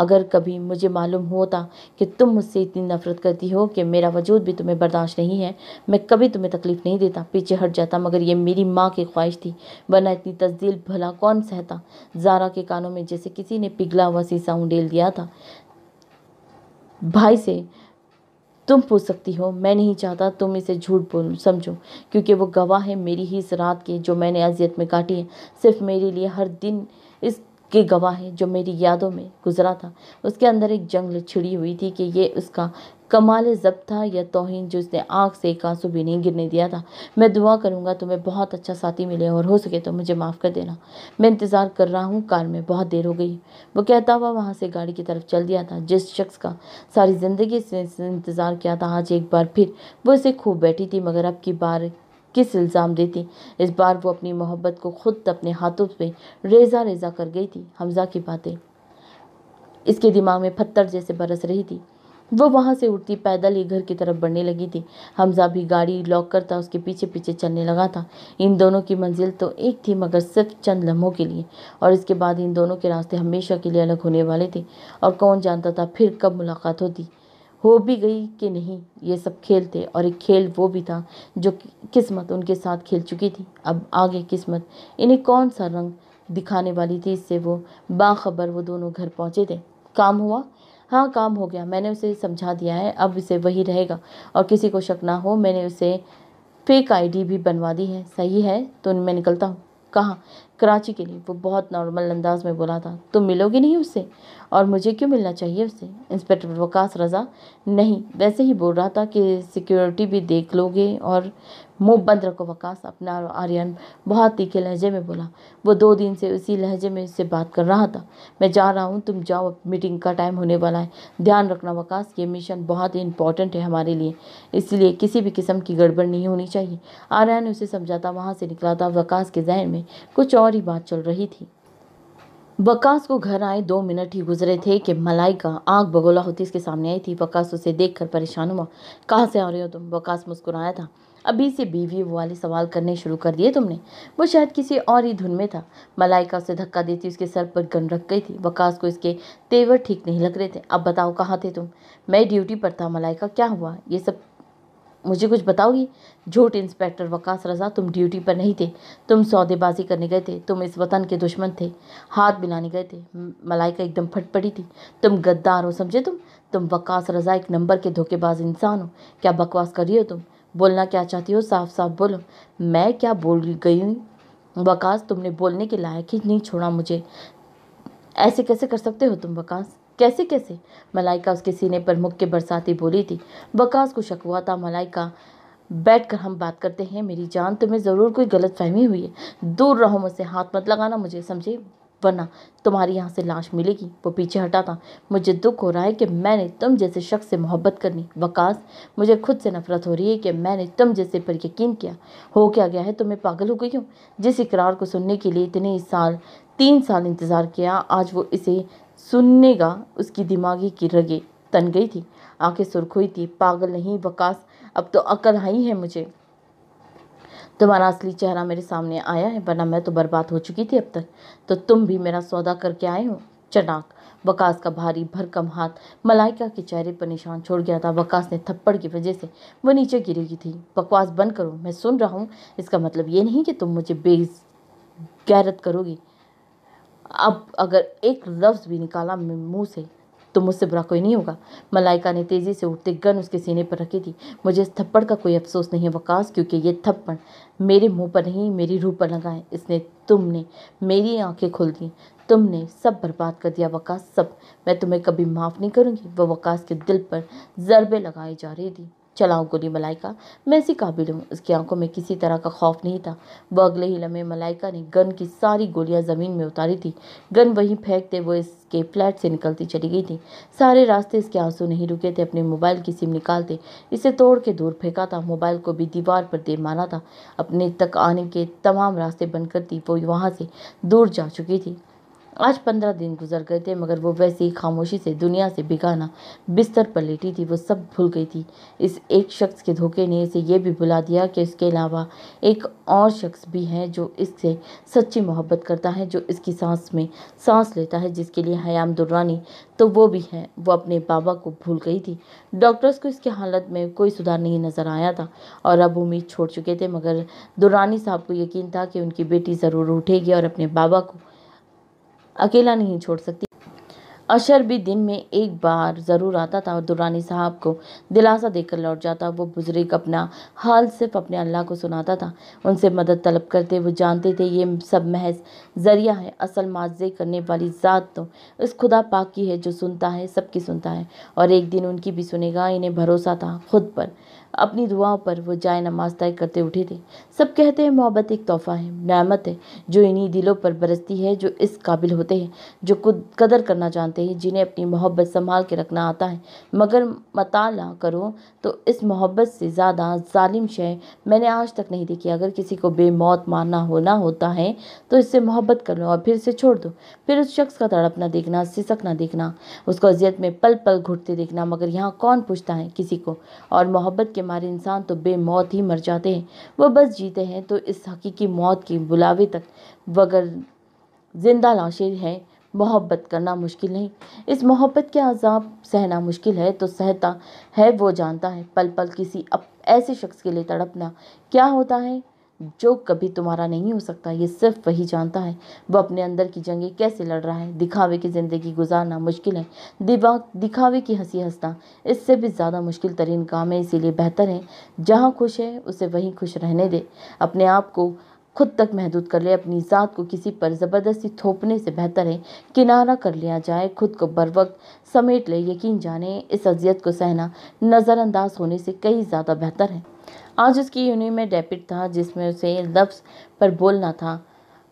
S1: अगर कभी मुझे मालूम होता कि तुम मुझसे इतनी नफ़रत करती हो कि मेरा वजूद भी तुम्हें बर्दाश्त नहीं है मैं कभी तुम्हें तकलीफ़ नहीं देता पीछे हट जाता मगर यह मेरी माँ की ख्वाहिश थी वरना इतनी तस्दील भला कौन सहता जारा के कानों में जैसे किसी ने पिघला हुआ सीसा उंडेल दिया था भाई से तुम पूछ सकती हो मैं नहीं चाहता तुम इसे झूठ बोलो समझो क्योंकि वो गवाह है मेरी ही इस रात की जो मैंने अजियत में काटी है सिर्फ मेरे लिए हर दिन इस के गवाह है जो मेरी यादों में गुजरा था उसके अंदर एक जंग छिड़ी हुई थी कि ये उसका कमाल जब था या तोहिन जो उसने आँख से एक आंसू भी नहीं गिरने दिया था मैं दुआ करूँगा तुम्हें बहुत अच्छा साथी मिले और हो सके तो मुझे माफ़ कर देना मैं इंतज़ार कर रहा हूँ कार में बहुत देर हो गई वो कहता हुआ वहाँ से गाड़ी की तरफ चल दिया था जिस शख्स का सारी ज़िंदगी से इंतज़ार किया था आज एक बार फिर वो इसे खूब बैठी थी मगर अब की बार किस इल्ज़ाम देती इस बार वो अपनी मोहब्बत को खुद अपने हाथों पे रेजा रेजा कर गई थी हमज़ा की बातें इसके दिमाग में पत्थर जैसे बरस रही थी वो वहाँ से उठती पैदल ही घर की तरफ बढ़ने लगी थी हमजा भी गाड़ी लॉक करता उसके पीछे पीछे चलने लगा था इन दोनों की मंजिल तो एक थी मगर सिर्फ चंद लम्हों के लिए और इसके बाद इन दोनों के रास्ते हमेशा के लिए अलग होने वाले थे और कौन जानता था फिर कब मुलाकात होती हो भी गई कि नहीं ये सब खेल थे और एक खेल वो भी था जो किस्मत उनके साथ खेल चुकी थी अब आगे किस्मत इन्हें कौन सा रंग दिखाने वाली थी इससे वो बाखबर वो दोनों घर पहुँचे थे काम हुआ हाँ काम हो गया मैंने उसे समझा दिया है अब इसे वही रहेगा और किसी को शक ना हो मैंने उसे फेक आईडी भी बनवा दी है सही है तो मैं निकलता हूँ कहाँ कराची के लिए वो बहुत नॉर्मल अंदाज में बोला था तुम मिलोगे नहीं उससे और मुझे क्यों मिलना चाहिए उससे इंस्पेक्टर वकास रज़ा नहीं वैसे ही बोल रहा था कि सिक्योरिटी भी देख लोगे और मुंह बंद रखो वकास अपना आर्यन बहुत तीखे लहजे में बोला वो दो दिन से उसी लहजे में उससे बात कर रहा था मैं जा रहा हूँ तुम जाओ मीटिंग का टाइम होने वाला है ध्यान रखना वकास ये मिशन बहुत ही इंपॉर्टेंट है हमारे लिए इसलिए किसी भी किस्म की गड़बड़ नहीं होनी चाहिए आर्यन ने उसे समझाता वहाँ से निकला था वकास के जहन में कुछ और ही बात चल रही थी बकास को घर आए दो मिनट ही गुजरे थे कि मलाइका आग बगोला होती इसके सामने आई थी बकास उसे देखकर परेशान हुआ कहाँ से आ रहे हो तुम बकास मुस्कुराया था अभी से बीवी वाले सवाल करने शुरू कर दिए तुमने वो शायद किसी और ही धुन में था मलाइका उसे धक्का देती उसके सर पर गन रख गई थी वकास को इसके तेवर ठीक नहीं लग रहे थे अब बताओ कहाँ थे तुम मैं ड्यूटी पर था मलाइका क्या हुआ ये सब मुझे कुछ बताओगी झूठ इंस्पेक्टर वकास रजा तुम ड्यूटी पर नहीं थे तुम सौदेबाजी करने गए थे तुम इस वतन के दुश्मन थे हाथ मिलाने गए थे मलाइका एकदम फट पड़ी थी तुम गद्दार हो समझे तुम तुम वकास रजा एक नंबर के धोखेबाज इंसान हो क्या बकवास कर रही हो तुम बोलना क्या चाहती हो साफ साफ बोलो मैं क्या बोल गई बकास तुमने बोलने के लायक ही नहीं छोड़ा मुझे ऐसे कैसे कर सकते हो तुम बकास कैसे कैसे मलाइका उसके सीने पर मुक्के बरसाती बोली थी बकास को शक हुआ था मलाइका बैठ कर हम बात करते हैं मेरी जान तुम्हें ज़रूर कोई गलत फहमी हुई है दूर रहो मुझसे हाथ मत लगाना मुझे समझे वरना तुम्हारी यहाँ से लाश मिलेगी वो पीछे हटा था मुझे दुख हो रहा है कि मैंने तुम जैसे शख्स से मोहब्बत करनी वकास मुझे खुद से नफरत हो रही है कि मैंने तुम जैसे पर यकीन किया हो क्या गया है तुम्हें पागल हो गई हो जिस इकरार को सुनने के लिए इतने साल तीन साल इंतज़ार किया आज वो इसे सुनने का उसकी दिमागी की रगे तन गई थी आंखें सुरख हुई थी पागल नहीं वकास अब तो अकल आई है मुझे तुम्हारा असली चेहरा मेरे सामने आया है वरना मैं तो बर्बाद हो चुकी थी अब तक तो तुम भी मेरा सौदा करके आए हो चनाक वकास का भारी भरकम हाथ मलाइका के चेहरे पर निशान छोड़ गया था वकास ने थप्पड़ की वजह से वो नीचे गिरी हुई थी बकवास बंद करो मैं सुन रहा हूँ इसका मतलब ये नहीं कि तुम मुझे बेज गैरत करोगी अब अगर एक लफ्ज़ भी निकाला मुँह से तो मुझसे बुरा कोई नहीं होगा मलाइका ने तेज़ी से उठते गन उसके सीने पर रखी थी मुझे इस थप्पड़ का कोई अफसोस नहीं है वकास क्योंकि ये थप्पड़ मेरे मुंह पर नहीं मेरी रूह पर लगाए इसने तुमने मेरी आंखें खोल दी तुमने सब बर्बाद कर दिया वकास सब मैं तुम्हें कभी माफ़ नहीं करूँगी वह वकास के दिल पर ज़रबे लगाई जा रही थी चलाओ गोली मलाइका मैं इसी काबिल हूँ उसकी आंखों में किसी तरह का खौफ नहीं था वह अगले ही लम्हे मलाइका ने गन की सारी गोलियां ज़मीन में उतारी थी गन वहीं फेंकते वो इसके फ्लैट से निकलती चली गई थी सारे रास्ते इसके आंसू नहीं रुके थे अपने मोबाइल की सिम निकालते इसे तोड़ के दूर फेंका था मोबाइल को भी दीवार पर दे मारा था अपने तक आने के तमाम रास्ते बंद करती वो वहाँ से दूर जा चुकी थी आज पंद्रह दिन गुजर गए थे मगर वो वैसे ही खामोशी से दुनिया से बिगाना बिस्तर पर लेटी थी वो सब भूल गई थी इस एक शख्स के धोखे ने इसे ये भी भुला दिया कि इसके अलावा एक और शख्स भी है जो इससे सच्ची मोहब्बत करता है जो इसकी सांस में सांस लेता है जिसके लिए हयाम दुर्रानी तो वो भी है वो अपने बाबा को भूल गई थी डॉक्टर्स को इसकी हालत में कोई सुधार नहीं नज़र आया था और अब उम्मीद छोड़ चुके थे मगर दुर्रानी साहब को यकीन था कि उनकी बेटी ज़रूर उठेगी और अपने बाबा को अकेला नहीं छोड़ सकती अशर भी दिन में एक बार ज़रूर आता था और दुरानी साहब को दिलासा देकर लौट जाता वो बुज़ुर्ग अपना हाल सिर्फ अपने अल्लाह को सुनाता था उनसे मदद तलब करते वो जानते थे ये सब महज ज़रिया है असल माजे करने वाली ज़ात तो इस खुदा पाक की है जो सुनता है सबकी सुनता है और एक दिन उनकी भी सुनेगा इन्हें भरोसा था खुद पर अपनी दुआओं पर वो जाए नमाज तय करते उठे थे सब कहते हैं मोहब्बत एक तोहफ़ा है नामत है जो इन्हीं दिलों पर बरसती है जो इस काबिल होते हैं जो खुद कदर करना जानते हैं जिन्हें अपनी मोहब्बत संभाल के रखना आता है मगर मताल करो तो इस मोहब्बत से ज़्यादा ालिम शय मैंने आज तक नहीं देखी अगर किसी को बेमौत मारना होना होता है तो इससे मोहब्बत कर लो और फिर इसे छोड़ दो फिर उस शख्स का तड़पना देखना सिसकना देखना उसको अजियत में पल पल घुटते देखना मगर यहाँ कौन पूछता है किसी को और मोहब्बत के मारे इंसान तो बेमौत ही मर जाते हैं वह बस जीते हैं तो इस हकीकी मौत के बुलावे तक बगैर जिंदा लाशें हैं मोहब्बत करना मुश्किल नहीं इस मोहब्बत के अजाब सहना मुश्किल है तो सहता है वो जानता है पल पल किसी अप ऐसे शख्स के लिए तड़पना क्या होता है जो कभी तुम्हारा नहीं हो सकता ये सिर्फ वही जानता है वह अपने अंदर की जंगें कैसे लड़ रहा है दिखावे की ज़िंदगी गुजारना मुश्किल है दिवा दिखावे की हंसी हंसना इससे भी ज़्यादा मुश्किल तरीन काम है इसीलिए बेहतर है जहाँ खुश है उसे वहीं खुश रहने दे अपने आप को खुद तक महदूद कर ले अपनी ज़ात को किसी पर ज़बरदस्ती थोपने से बेहतर है किनारा कर लिया जाए खुद को बर वक्त समेट ले यकीन जाने इस अजियत को सहना नज़रअंदाज होने से कई ज़्यादा बेहतर है आज उसकी यूनि में डेपिट था जिसमें उसे लफ्ज़ पर बोलना था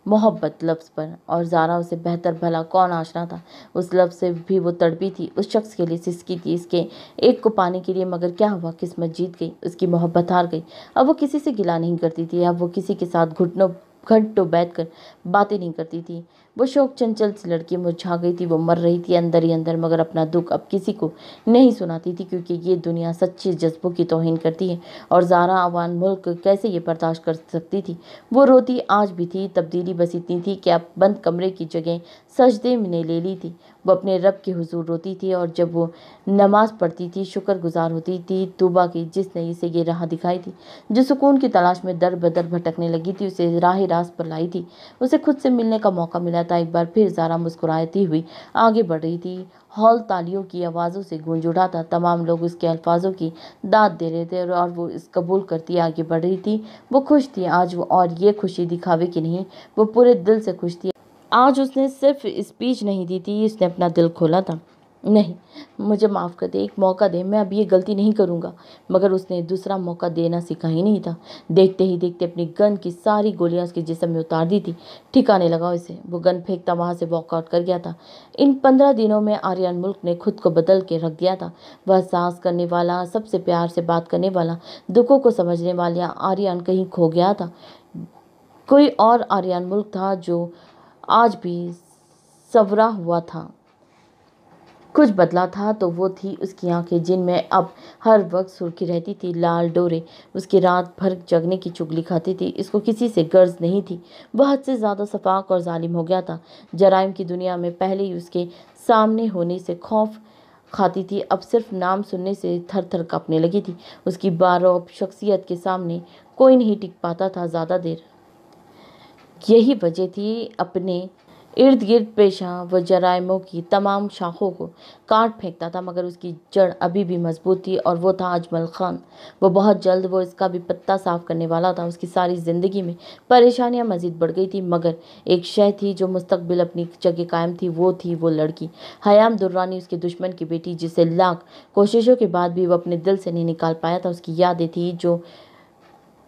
S1: मोहब्बत लफ्ज़ पर और ज़ारा उसे बेहतर भला कौन आशना था उस लफ्ज़ से भी वो तड़पी थी उस शख्स के लिए सिसकी थी इसके एक को पाने के लिए मगर क्या हुआ किस्मत जीत गई उसकी मोहब्बत हार गई अब वो किसी से गिला नहीं करती थी अब वो किसी के साथ घुटनों घंटों बैठ कर बातें नहीं करती थी वो शोक चंचल सी लड़की मुरझा गई थी वो मर रही थी अंदर ही अंदर मगर अपना दुख अब किसी को नहीं सुनाती थी क्योंकि ये दुनिया सच्चे जज्बों की तोहन करती है और जारा अवान मुल्क कैसे ये बर्दाश्त कर सकती थी वो रोती आज भी थी तब्दीली बस इतनी थी कि अब बंद कमरे की जगह सजदे में ले ली थी वो अपने रब के हुजूर रोती थी और जब वो नमाज़ पढ़ती थी शुक्रगुजार होती थी तोबा की जिसने इसे ये राह दिखाई थी जो सुकून की तलाश में दर बदर भटकने लगी थी उसे राह रास पर लाई थी उसे खुद से मिलने का मौका मिला था एक बार फिर ज़ारा मुस्कुराती हुई आगे बढ़ रही थी हॉल तालियों की आवाज़ों से गूंज उठा था तमाम लोग उसके अल्फाजों की दाद दे रहे थे और वो इस कबूल करती आगे बढ़ रही थी वो खुश थी आज वो और ये खुशी दिखावे की नहीं वो पूरे दिल से खुश थी आज उसने सिर्फ स्पीच नहीं दी थी उसने अपना दिल खोला था नहीं मुझे माफ़ कर दे एक मौका दे मैं अब ये गलती नहीं करूँगा मगर उसने दूसरा मौका देना सीखा ही नहीं था देखते ही देखते अपनी गन की सारी गोलियां उसके जिसम में उतार दी थी ठिकाने लगा उसे वो गन फेंकता वहाँ से वॉकआउट कर गया था इन पंद्रह दिनों में आर्यन मुल्क ने खुद को बदल के रख दिया था वह सांस करने वाला सबसे प्यार से बात करने वाला दुखों को समझने वाला आर्यन कहीं खो गया था कोई और आर्यन मुल्क था जो आज भी सवरा हुआ था कुछ बदला था तो वो थी उसकी आंखें जिनमें अब हर वक्त सुर्खी रहती थी लाल डोरे उसकी रात भर जगने की चुगली खाती थी इसको किसी से गर्ज नहीं थी वह हद से ज़्यादा सफाक और जालिम हो गया था जराइम की दुनिया में पहले ही उसके सामने होने से खौफ खाती थी अब सिर्फ नाम सुनने से थर थर कपने लगी थी उसकी बारोब शख्सियत के सामने कोई नहीं टिक पाता था ज़्यादा देर यही वजह थी अपने इर्द गिर्द पेशा व जरायमों की तमाम शाखों को काट फेंकता था मगर उसकी जड़ अभी भी मजबूत थी और वो था अजमल ख़ान वो बहुत जल्द वो इसका भी पत्ता साफ करने वाला था उसकी सारी ज़िंदगी में परेशानियां मज़ीद बढ़ गई थी मगर एक शह थी जो मुस्तबिल अपनी जगह कायम थी वो थी वो लड़की हयाम दुर्रानी उसके दुश्मन की बेटी जिसे लाख कोशिशों के बाद भी वो अपने दिल से नहीं निकाल पाया था उसकी यादें थी जो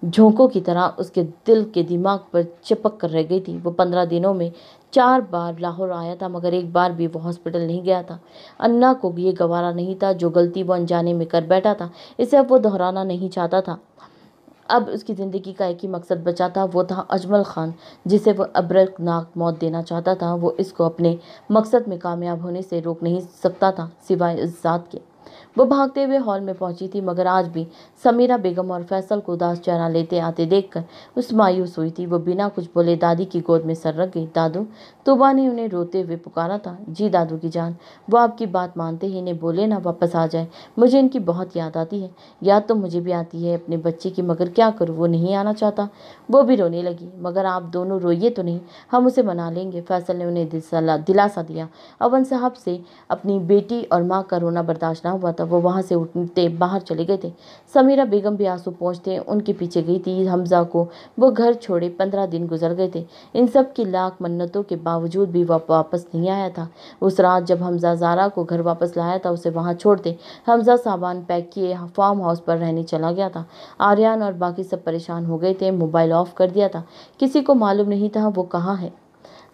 S1: झोंकों की तरह उसके दिल के दिमाग पर चिपक कर रह गई थी वो पंद्रह दिनों में चार बार लाहौर आया था मगर एक बार भी वो हॉस्पिटल नहीं गया था अन्ना को भी ये गवारा नहीं था जो गलती वो अनजाने में कर बैठा था इसे अब वो दोहराना नहीं चाहता था अब उसकी ज़िंदगी का एक ही मकसद बचा था वो था अजमल ख़ान जिसे वो अब्रकनाक मौत देना चाहता था वो इसको अपने मकसद में कामयाब होने से रोक नहीं सकता था सिवाय इस ज़ात के वो भागते हुए हॉल में पहुंची थी मगर आज भी समीरा बेगम और फैसल को उदास चेहरा लेते आते देखकर उस मायूस हुई थी वो बिना कुछ बोले दादी की गोद में सर रख गई दादू तोबा ने उन्हें रोते हुए पुकारा था जी दादू की जान वो आपकी बात मानते ही इन्हें बोले ना वापस आ जाए मुझे इनकी बहुत याद आती है याद तो मुझे भी आती है अपने बच्चे की मगर क्या करूँ वो नहीं आना चाहता वो भी रोने लगी मगर आप दोनों रोइए तो नहीं हम उसे मना लेंगे फैसल ने उन्हें दिलासा दिया अवन साहब से अपनी बेटी और माँ का रोना बर्दाश्त ना हुआ था वो वहाँ से उठते बाहर चले गए थे समीरा बेगम भी आंसू पहुँचते उनके पीछे गई थी हमज़ा को वो घर छोड़े पंद्रह दिन गुजर गए थे इन सब की लाख मन्नतों के बावजूद भी वह वापस नहीं आया था उस रात जब हमज़ा जारा को घर वापस लाया था उसे वहाँ छोड़ते हमज़ा सामान पैक किए फार्म हाउस पर रहने चला गया था आर्यन और बाकी सब परेशान हो गए थे मोबाइल ऑफ कर दिया था किसी को मालूम नहीं था वो कहाँ है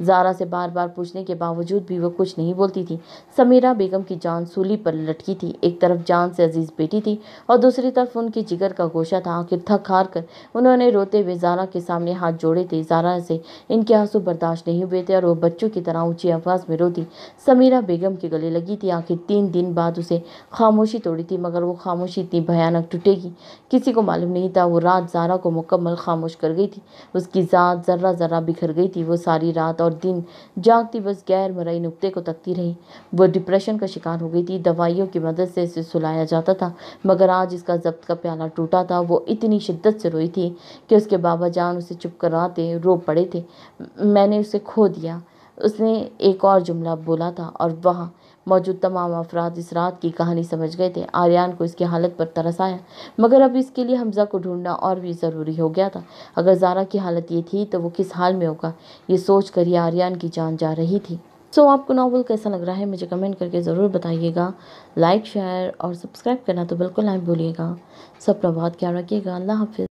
S1: जारा से बार बार पूछने के बावजूद भी वह कुछ नहीं बोलती थी समीरा बेगम की जान सूली पर लटकी थी एक तरफ जान से अजीज़ बेटी थी और दूसरी तरफ उनकी जिगर का गोशा था आखिर थक हार कर उन्होंने रोते हुए जारा के सामने हाथ जोड़े थे जारा से इनके आंसू बर्दाश्त नहीं हुए थे और वह बच्चों की तरह ऊंची आवाज़ में रोती समीरा बेगम के गले लगी थी आखिर तीन दिन बाद उसे खामोशी तोड़ी थी मगर वो खामोशी इतनी भयानक टूटेगी किसी को मालूम नहीं था वो रात जारा को मुकम्मल खामोश कर गई थी उसकी ज़ात ज़र्रा ज़र्रा बिखर गई थी वो सारी रात और दिन जागती बस गैर मरई नुकते को तकती रही वो डिप्रेशन का शिकार हो गई थी दवाइयों की मदद से इसे सुलाया जाता था मगर आज इसका जब्त का प्याला टूटा था वो इतनी शिद्दत से रोई थी कि उसके बाबा जान उसे चुप कराते रो पड़े थे मैंने उसे खो दिया उसने एक और जुमला बोला था और वहाँ मौजूद तमाम अफराद इस रात की कहानी समझ गए थे आर्यन को इसकी हालत पर तरस आया मगर अब इसके लिए हमजा को ढूंढना और भी ज़रूरी हो गया था अगर जारा की हालत ये थी तो वो किस हाल में होगा ये सोच कर ही आर्यन की जान जा रही थी सो so, आपको नावल कैसा लग रहा है मुझे कमेंट करके ज़रूर बताइएगा लाइक शेयर और सब्सक्राइब करना तो बिल्कुल ना भूलिएगा सब प्रभात ख्याल रखिएगा अल्लाह हाफिज़